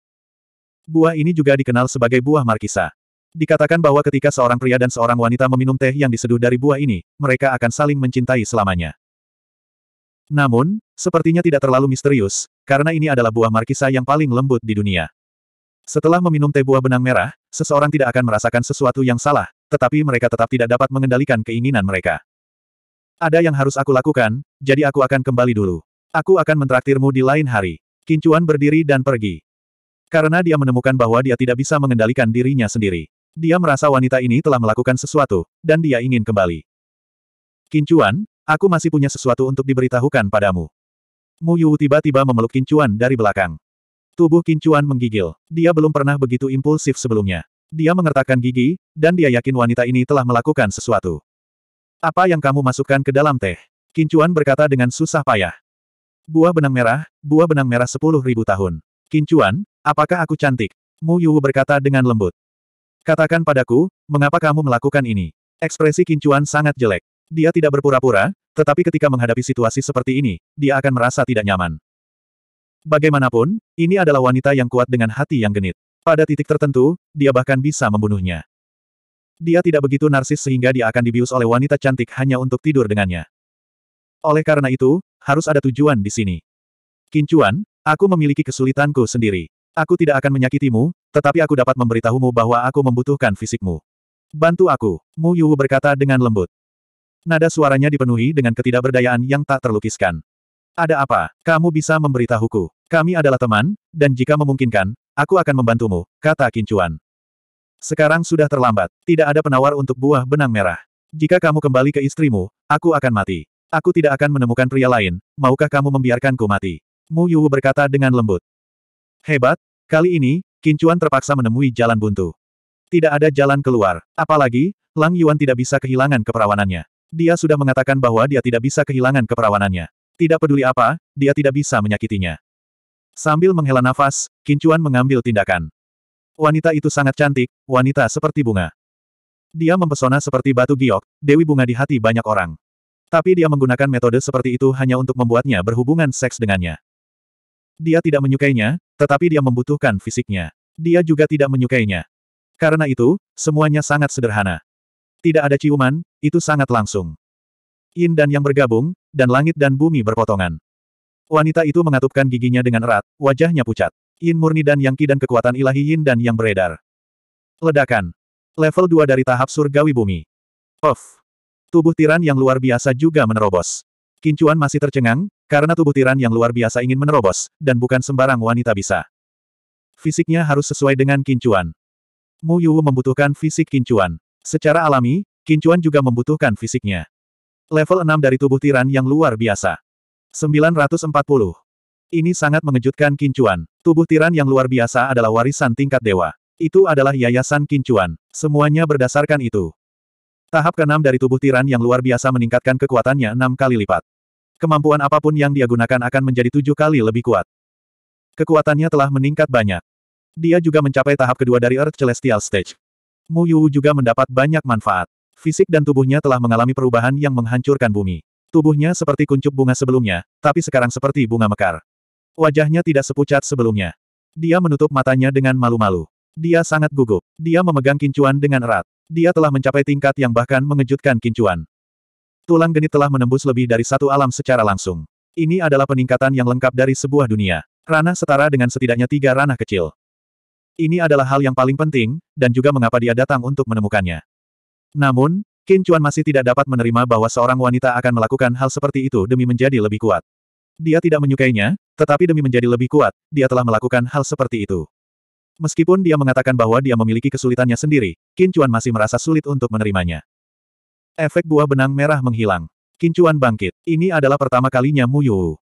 Buah ini juga dikenal sebagai buah markisa. Dikatakan bahwa ketika seorang pria dan seorang wanita meminum teh yang diseduh dari buah ini, mereka akan saling mencintai selamanya. Namun, sepertinya tidak terlalu misterius, karena ini adalah buah markisa yang paling lembut di dunia. Setelah meminum teh buah benang merah, seseorang tidak akan merasakan sesuatu yang salah, tetapi mereka tetap tidak dapat mengendalikan keinginan mereka. Ada yang harus aku lakukan, jadi aku akan kembali dulu. Aku akan mentraktirmu di lain hari. Kincuan berdiri dan pergi. Karena dia menemukan bahwa dia tidak bisa mengendalikan dirinya sendiri. Dia merasa wanita ini telah melakukan sesuatu, dan dia ingin kembali. Kincuan, aku masih punya sesuatu untuk diberitahukan padamu. Mu Yu tiba-tiba memeluk Kincuan dari belakang. Tubuh Kincuan menggigil. Dia belum pernah begitu impulsif sebelumnya. Dia mengertakkan gigi, dan dia yakin wanita ini telah melakukan sesuatu. Apa yang kamu masukkan ke dalam teh? Kincuan berkata dengan susah payah. Buah benang merah, buah benang merah sepuluh ribu tahun. Kincuan, apakah aku cantik? Mu Yu berkata dengan lembut. Katakan padaku, mengapa kamu melakukan ini? Ekspresi Kincuan sangat jelek. Dia tidak berpura-pura, tetapi ketika menghadapi situasi seperti ini, dia akan merasa tidak nyaman. Bagaimanapun, ini adalah wanita yang kuat dengan hati yang genit. Pada titik tertentu, dia bahkan bisa membunuhnya. Dia tidak begitu narsis sehingga dia akan dibius oleh wanita cantik hanya untuk tidur dengannya. Oleh karena itu, harus ada tujuan di sini. Kincuan, aku memiliki kesulitanku sendiri. Aku tidak akan menyakitimu, tetapi aku dapat memberitahumu bahwa aku membutuhkan fisikmu. Bantu aku, Mu Yuwu berkata dengan lembut. Nada suaranya dipenuhi dengan ketidakberdayaan yang tak terlukiskan. Ada apa? Kamu bisa memberitahuku. Kami adalah teman, dan jika memungkinkan, aku akan membantumu, kata Kincuan. Sekarang sudah terlambat, tidak ada penawar untuk buah benang merah. Jika kamu kembali ke istrimu, aku akan mati. Aku tidak akan menemukan pria lain, maukah kamu membiarkanku mati? Mu Yuwu berkata dengan lembut. Hebat, kali ini, Kincuan terpaksa menemui jalan buntu. Tidak ada jalan keluar. Apalagi, Lang Yuan tidak bisa kehilangan keperawanannya. Dia sudah mengatakan bahwa dia tidak bisa kehilangan keperawanannya. Tidak peduli apa, dia tidak bisa menyakitinya. Sambil menghela nafas, Kincuan mengambil tindakan. Wanita itu sangat cantik, wanita seperti bunga. Dia mempesona seperti batu giok, dewi bunga di hati banyak orang. Tapi dia menggunakan metode seperti itu hanya untuk membuatnya berhubungan seks dengannya. Dia tidak menyukainya, tetapi dia membutuhkan fisiknya. Dia juga tidak menyukainya. Karena itu, semuanya sangat sederhana. Tidak ada ciuman, itu sangat langsung. Yin dan yang bergabung, dan langit dan bumi berpotongan. Wanita itu mengatupkan giginya dengan erat, wajahnya pucat. Yin murni dan yang ki dan kekuatan ilahi yin dan yang beredar. Ledakan. Level 2 dari tahap surgawi bumi. Of. Tubuh tiran yang luar biasa juga menerobos. Kincuan masih tercengang, karena tubuh tiran yang luar biasa ingin menerobos, dan bukan sembarang wanita bisa. Fisiknya harus sesuai dengan kincuan. Mu Yu membutuhkan fisik kincuan. Secara alami, kincuan juga membutuhkan fisiknya. Level 6 dari tubuh tiran yang luar biasa. 940. Ini sangat mengejutkan kincuan. Tubuh tiran yang luar biasa adalah warisan tingkat dewa. Itu adalah yayasan kincuan. Semuanya berdasarkan itu. Tahap ke dari tubuh tiran yang luar biasa meningkatkan kekuatannya enam kali lipat. Kemampuan apapun yang dia gunakan akan menjadi tujuh kali lebih kuat. Kekuatannya telah meningkat banyak. Dia juga mencapai tahap kedua dari Earth Celestial Stage. Mu Yu juga mendapat banyak manfaat. Fisik dan tubuhnya telah mengalami perubahan yang menghancurkan bumi. Tubuhnya seperti kuncup bunga sebelumnya, tapi sekarang seperti bunga mekar. Wajahnya tidak sepucat sebelumnya. Dia menutup matanya dengan malu-malu. Dia sangat gugup. Dia memegang kincuan dengan erat. Dia telah mencapai tingkat yang bahkan mengejutkan kincuan. Tulang genit telah menembus lebih dari satu alam secara langsung. Ini adalah peningkatan yang lengkap dari sebuah dunia. Ranah setara dengan setidaknya tiga ranah kecil. Ini adalah hal yang paling penting, dan juga mengapa dia datang untuk menemukannya. Namun, Qin Chuan masih tidak dapat menerima bahwa seorang wanita akan melakukan hal seperti itu demi menjadi lebih kuat. Dia tidak menyukainya, tetapi demi menjadi lebih kuat, dia telah melakukan hal seperti itu. Meskipun dia mengatakan bahwa dia memiliki kesulitannya sendiri, Qin Chuan masih merasa sulit untuk menerimanya. Efek buah benang merah menghilang. Kincuan bangkit. Ini adalah pertama kalinya Mu Yuwu.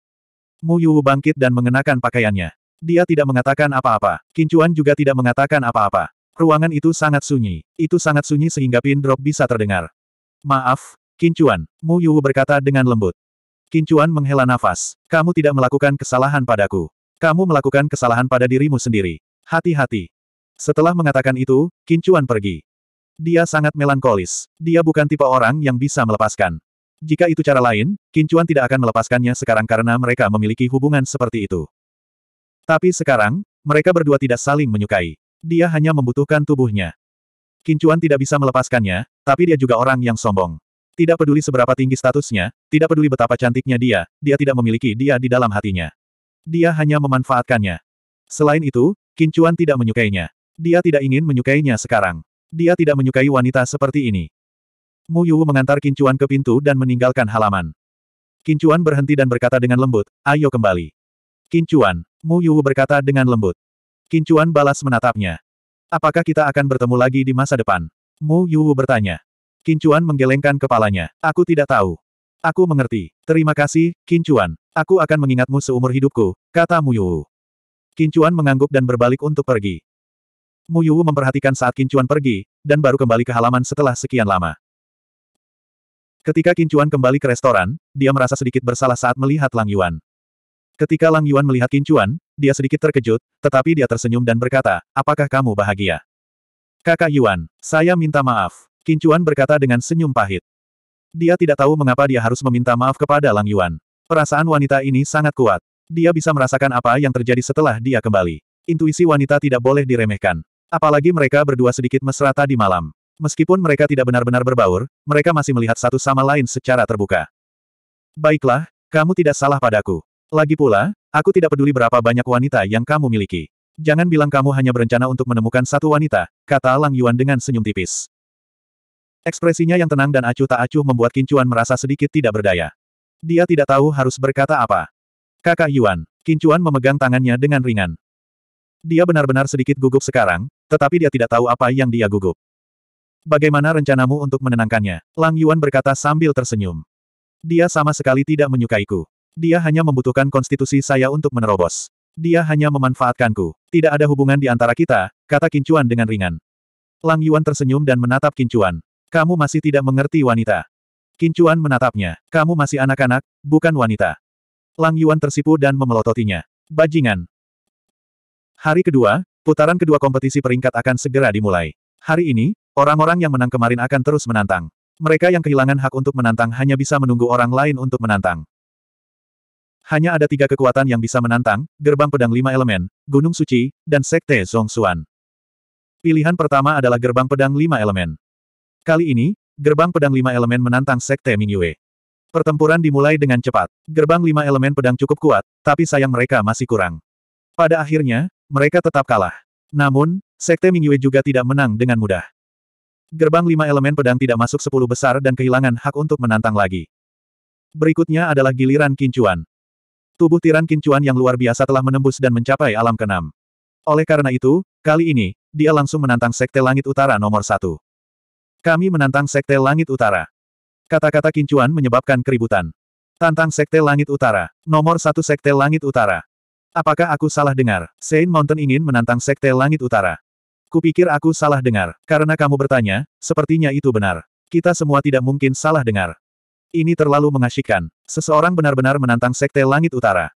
Mu Yuwu bangkit dan mengenakan pakaiannya. Dia tidak mengatakan apa-apa. Kincuan juga tidak mengatakan apa-apa. Ruangan itu sangat sunyi. Itu sangat sunyi sehingga pin drop bisa terdengar. Maaf, Kincuan. Mu Yuwu berkata dengan lembut. Kincuan menghela nafas. Kamu tidak melakukan kesalahan padaku. Kamu melakukan kesalahan pada dirimu sendiri. Hati-hati. Setelah mengatakan itu, Kincuan pergi. Dia sangat melankolis. Dia bukan tipe orang yang bisa melepaskan. Jika itu cara lain, Kincuan tidak akan melepaskannya sekarang karena mereka memiliki hubungan seperti itu. Tapi sekarang, mereka berdua tidak saling menyukai. Dia hanya membutuhkan tubuhnya. Kincuan tidak bisa melepaskannya, tapi dia juga orang yang sombong. Tidak peduli seberapa tinggi statusnya, tidak peduli betapa cantiknya dia, dia tidak memiliki dia di dalam hatinya. Dia hanya memanfaatkannya. Selain itu, Kincuan tidak menyukainya. Dia tidak ingin menyukainya sekarang. Dia tidak menyukai wanita seperti ini. Mu Yu mengantar Kincuan ke pintu dan meninggalkan halaman. Kincuan berhenti dan berkata dengan lembut, ayo kembali. Kincuan, Mu Yu berkata dengan lembut. Kincuan balas menatapnya. Apakah kita akan bertemu lagi di masa depan? Mu Yu bertanya. Kincuan menggelengkan kepalanya. Aku tidak tahu. Aku mengerti. Terima kasih, Kincuan. Aku akan mengingatmu seumur hidupku, kata Mu Yu. Kincuan mengangguk dan berbalik untuk pergi. Mu Yuwu memperhatikan saat Kincuan pergi, dan baru kembali ke halaman setelah sekian lama. Ketika Kincuan kembali ke restoran, dia merasa sedikit bersalah saat melihat Lang Yuan. Ketika Lang Yuan melihat Kincuan, dia sedikit terkejut, tetapi dia tersenyum dan berkata, apakah kamu bahagia? Kakak Yuan, saya minta maaf. Kincuan berkata dengan senyum pahit. Dia tidak tahu mengapa dia harus meminta maaf kepada Lang Yuan. Perasaan wanita ini sangat kuat. Dia bisa merasakan apa yang terjadi setelah dia kembali. Intuisi wanita tidak boleh diremehkan. Apalagi mereka berdua sedikit mesra tadi malam. Meskipun mereka tidak benar-benar berbaur, mereka masih melihat satu sama lain secara terbuka. Baiklah, kamu tidak salah padaku. Lagi pula, aku tidak peduli berapa banyak wanita yang kamu miliki. Jangan bilang kamu hanya berencana untuk menemukan satu wanita, kata Lang Yuan dengan senyum tipis. Ekspresinya yang tenang dan acuh tak acuh membuat Kincuan merasa sedikit tidak berdaya. Dia tidak tahu harus berkata apa. Kakak Yuan, Kincuan memegang tangannya dengan ringan. Dia benar-benar sedikit gugup sekarang, tetapi dia tidak tahu apa yang dia gugup. Bagaimana rencanamu untuk menenangkannya? Lang Yuan berkata sambil tersenyum. Dia sama sekali tidak menyukaiku. Dia hanya membutuhkan konstitusi saya untuk menerobos. Dia hanya memanfaatkanku. Tidak ada hubungan di antara kita, kata Kincuan dengan ringan. Lang Yuan tersenyum dan menatap Kincuan. Kamu masih tidak mengerti wanita. Kincuan menatapnya. Kamu masih anak-anak, bukan wanita. Lang Yuan tersipu dan memelototinya. Bajingan. Hari kedua, Putaran kedua kompetisi peringkat akan segera dimulai. Hari ini, orang-orang yang menang kemarin akan terus menantang. Mereka yang kehilangan hak untuk menantang hanya bisa menunggu orang lain untuk menantang. Hanya ada tiga kekuatan yang bisa menantang, gerbang pedang lima elemen, gunung suci, dan sekte Zongxuan. Pilihan pertama adalah gerbang pedang lima elemen. Kali ini, gerbang pedang lima elemen menantang sekte Mingyue. Pertempuran dimulai dengan cepat. Gerbang lima elemen pedang cukup kuat, tapi sayang mereka masih kurang. Pada akhirnya, mereka tetap kalah. Namun, Sekte Mingyue juga tidak menang dengan mudah. Gerbang lima elemen pedang tidak masuk sepuluh besar dan kehilangan hak untuk menantang lagi. Berikutnya adalah giliran kincuan. Tubuh tiran kincuan yang luar biasa telah menembus dan mencapai alam keenam. Oleh karena itu, kali ini, dia langsung menantang Sekte Langit Utara nomor satu. Kami menantang Sekte Langit Utara. Kata-kata kincuan menyebabkan keributan. Tantang Sekte Langit Utara. Nomor satu Sekte Langit Utara. Apakah aku salah dengar? Saint Mountain ingin menantang Sekte Langit Utara. Kupikir aku salah dengar. Karena kamu bertanya, sepertinya itu benar. Kita semua tidak mungkin salah dengar. Ini terlalu mengasyikkan. Seseorang benar-benar menantang Sekte Langit Utara.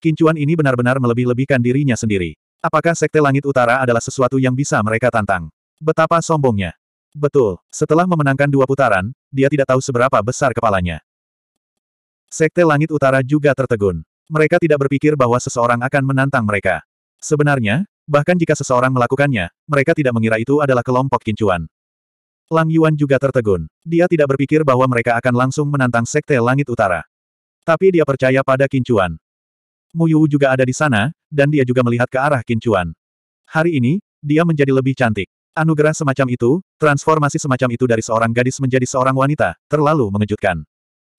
Kincuan ini benar-benar melebih-lebihkan dirinya sendiri. Apakah Sekte Langit Utara adalah sesuatu yang bisa mereka tantang? Betapa sombongnya. Betul, setelah memenangkan dua putaran, dia tidak tahu seberapa besar kepalanya. Sekte Langit Utara juga tertegun. Mereka tidak berpikir bahwa seseorang akan menantang mereka. Sebenarnya, bahkan jika seseorang melakukannya, mereka tidak mengira itu adalah kelompok kincuan. Lang Yuan juga tertegun. Dia tidak berpikir bahwa mereka akan langsung menantang Sekte Langit Utara. Tapi dia percaya pada kincuan. Yu juga ada di sana, dan dia juga melihat ke arah kincuan. Hari ini, dia menjadi lebih cantik. Anugerah semacam itu, transformasi semacam itu dari seorang gadis menjadi seorang wanita, terlalu mengejutkan.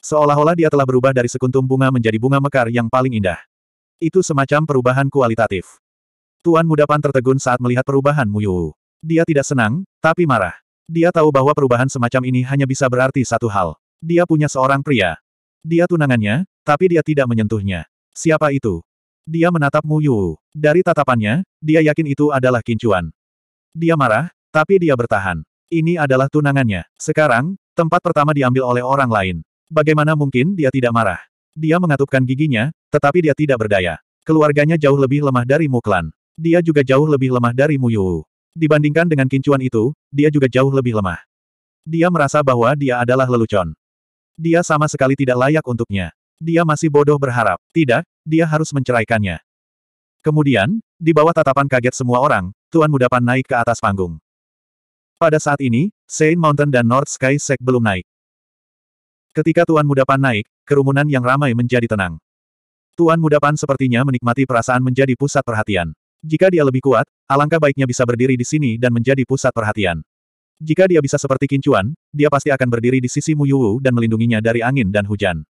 Seolah-olah dia telah berubah dari sekuntum bunga menjadi bunga mekar yang paling indah. Itu semacam perubahan kualitatif. Tuan muda Pan tertegun saat melihat perubahan Muyu. Dia tidak senang, tapi marah. Dia tahu bahwa perubahan semacam ini hanya bisa berarti satu hal. Dia punya seorang pria. Dia tunangannya, tapi dia tidak menyentuhnya. Siapa itu? Dia menatap Muyu. Dari tatapannya, dia yakin itu adalah kincuan. Dia marah, tapi dia bertahan. Ini adalah tunangannya. Sekarang, tempat pertama diambil oleh orang lain. Bagaimana mungkin dia tidak marah? Dia mengatupkan giginya, tetapi dia tidak berdaya. Keluarganya jauh lebih lemah dari Muklan. Dia juga jauh lebih lemah dari Muyu. Dibandingkan dengan kincuan itu, dia juga jauh lebih lemah. Dia merasa bahwa dia adalah lelucon. Dia sama sekali tidak layak untuknya. Dia masih bodoh berharap. Tidak, dia harus menceraikannya. Kemudian, di bawah tatapan kaget semua orang, Tuan Muda Pan naik ke atas panggung. Pada saat ini, Saint Mountain dan North Sky Sek belum naik. Ketika Tuan Muda Pan naik, kerumunan yang ramai menjadi tenang. Tuan Muda Pan sepertinya menikmati perasaan menjadi pusat perhatian. Jika dia lebih kuat, alangkah baiknya bisa berdiri di sini dan menjadi pusat perhatian. Jika dia bisa seperti kincuan, dia pasti akan berdiri di sisi Mu Yuwu dan melindunginya dari angin dan hujan.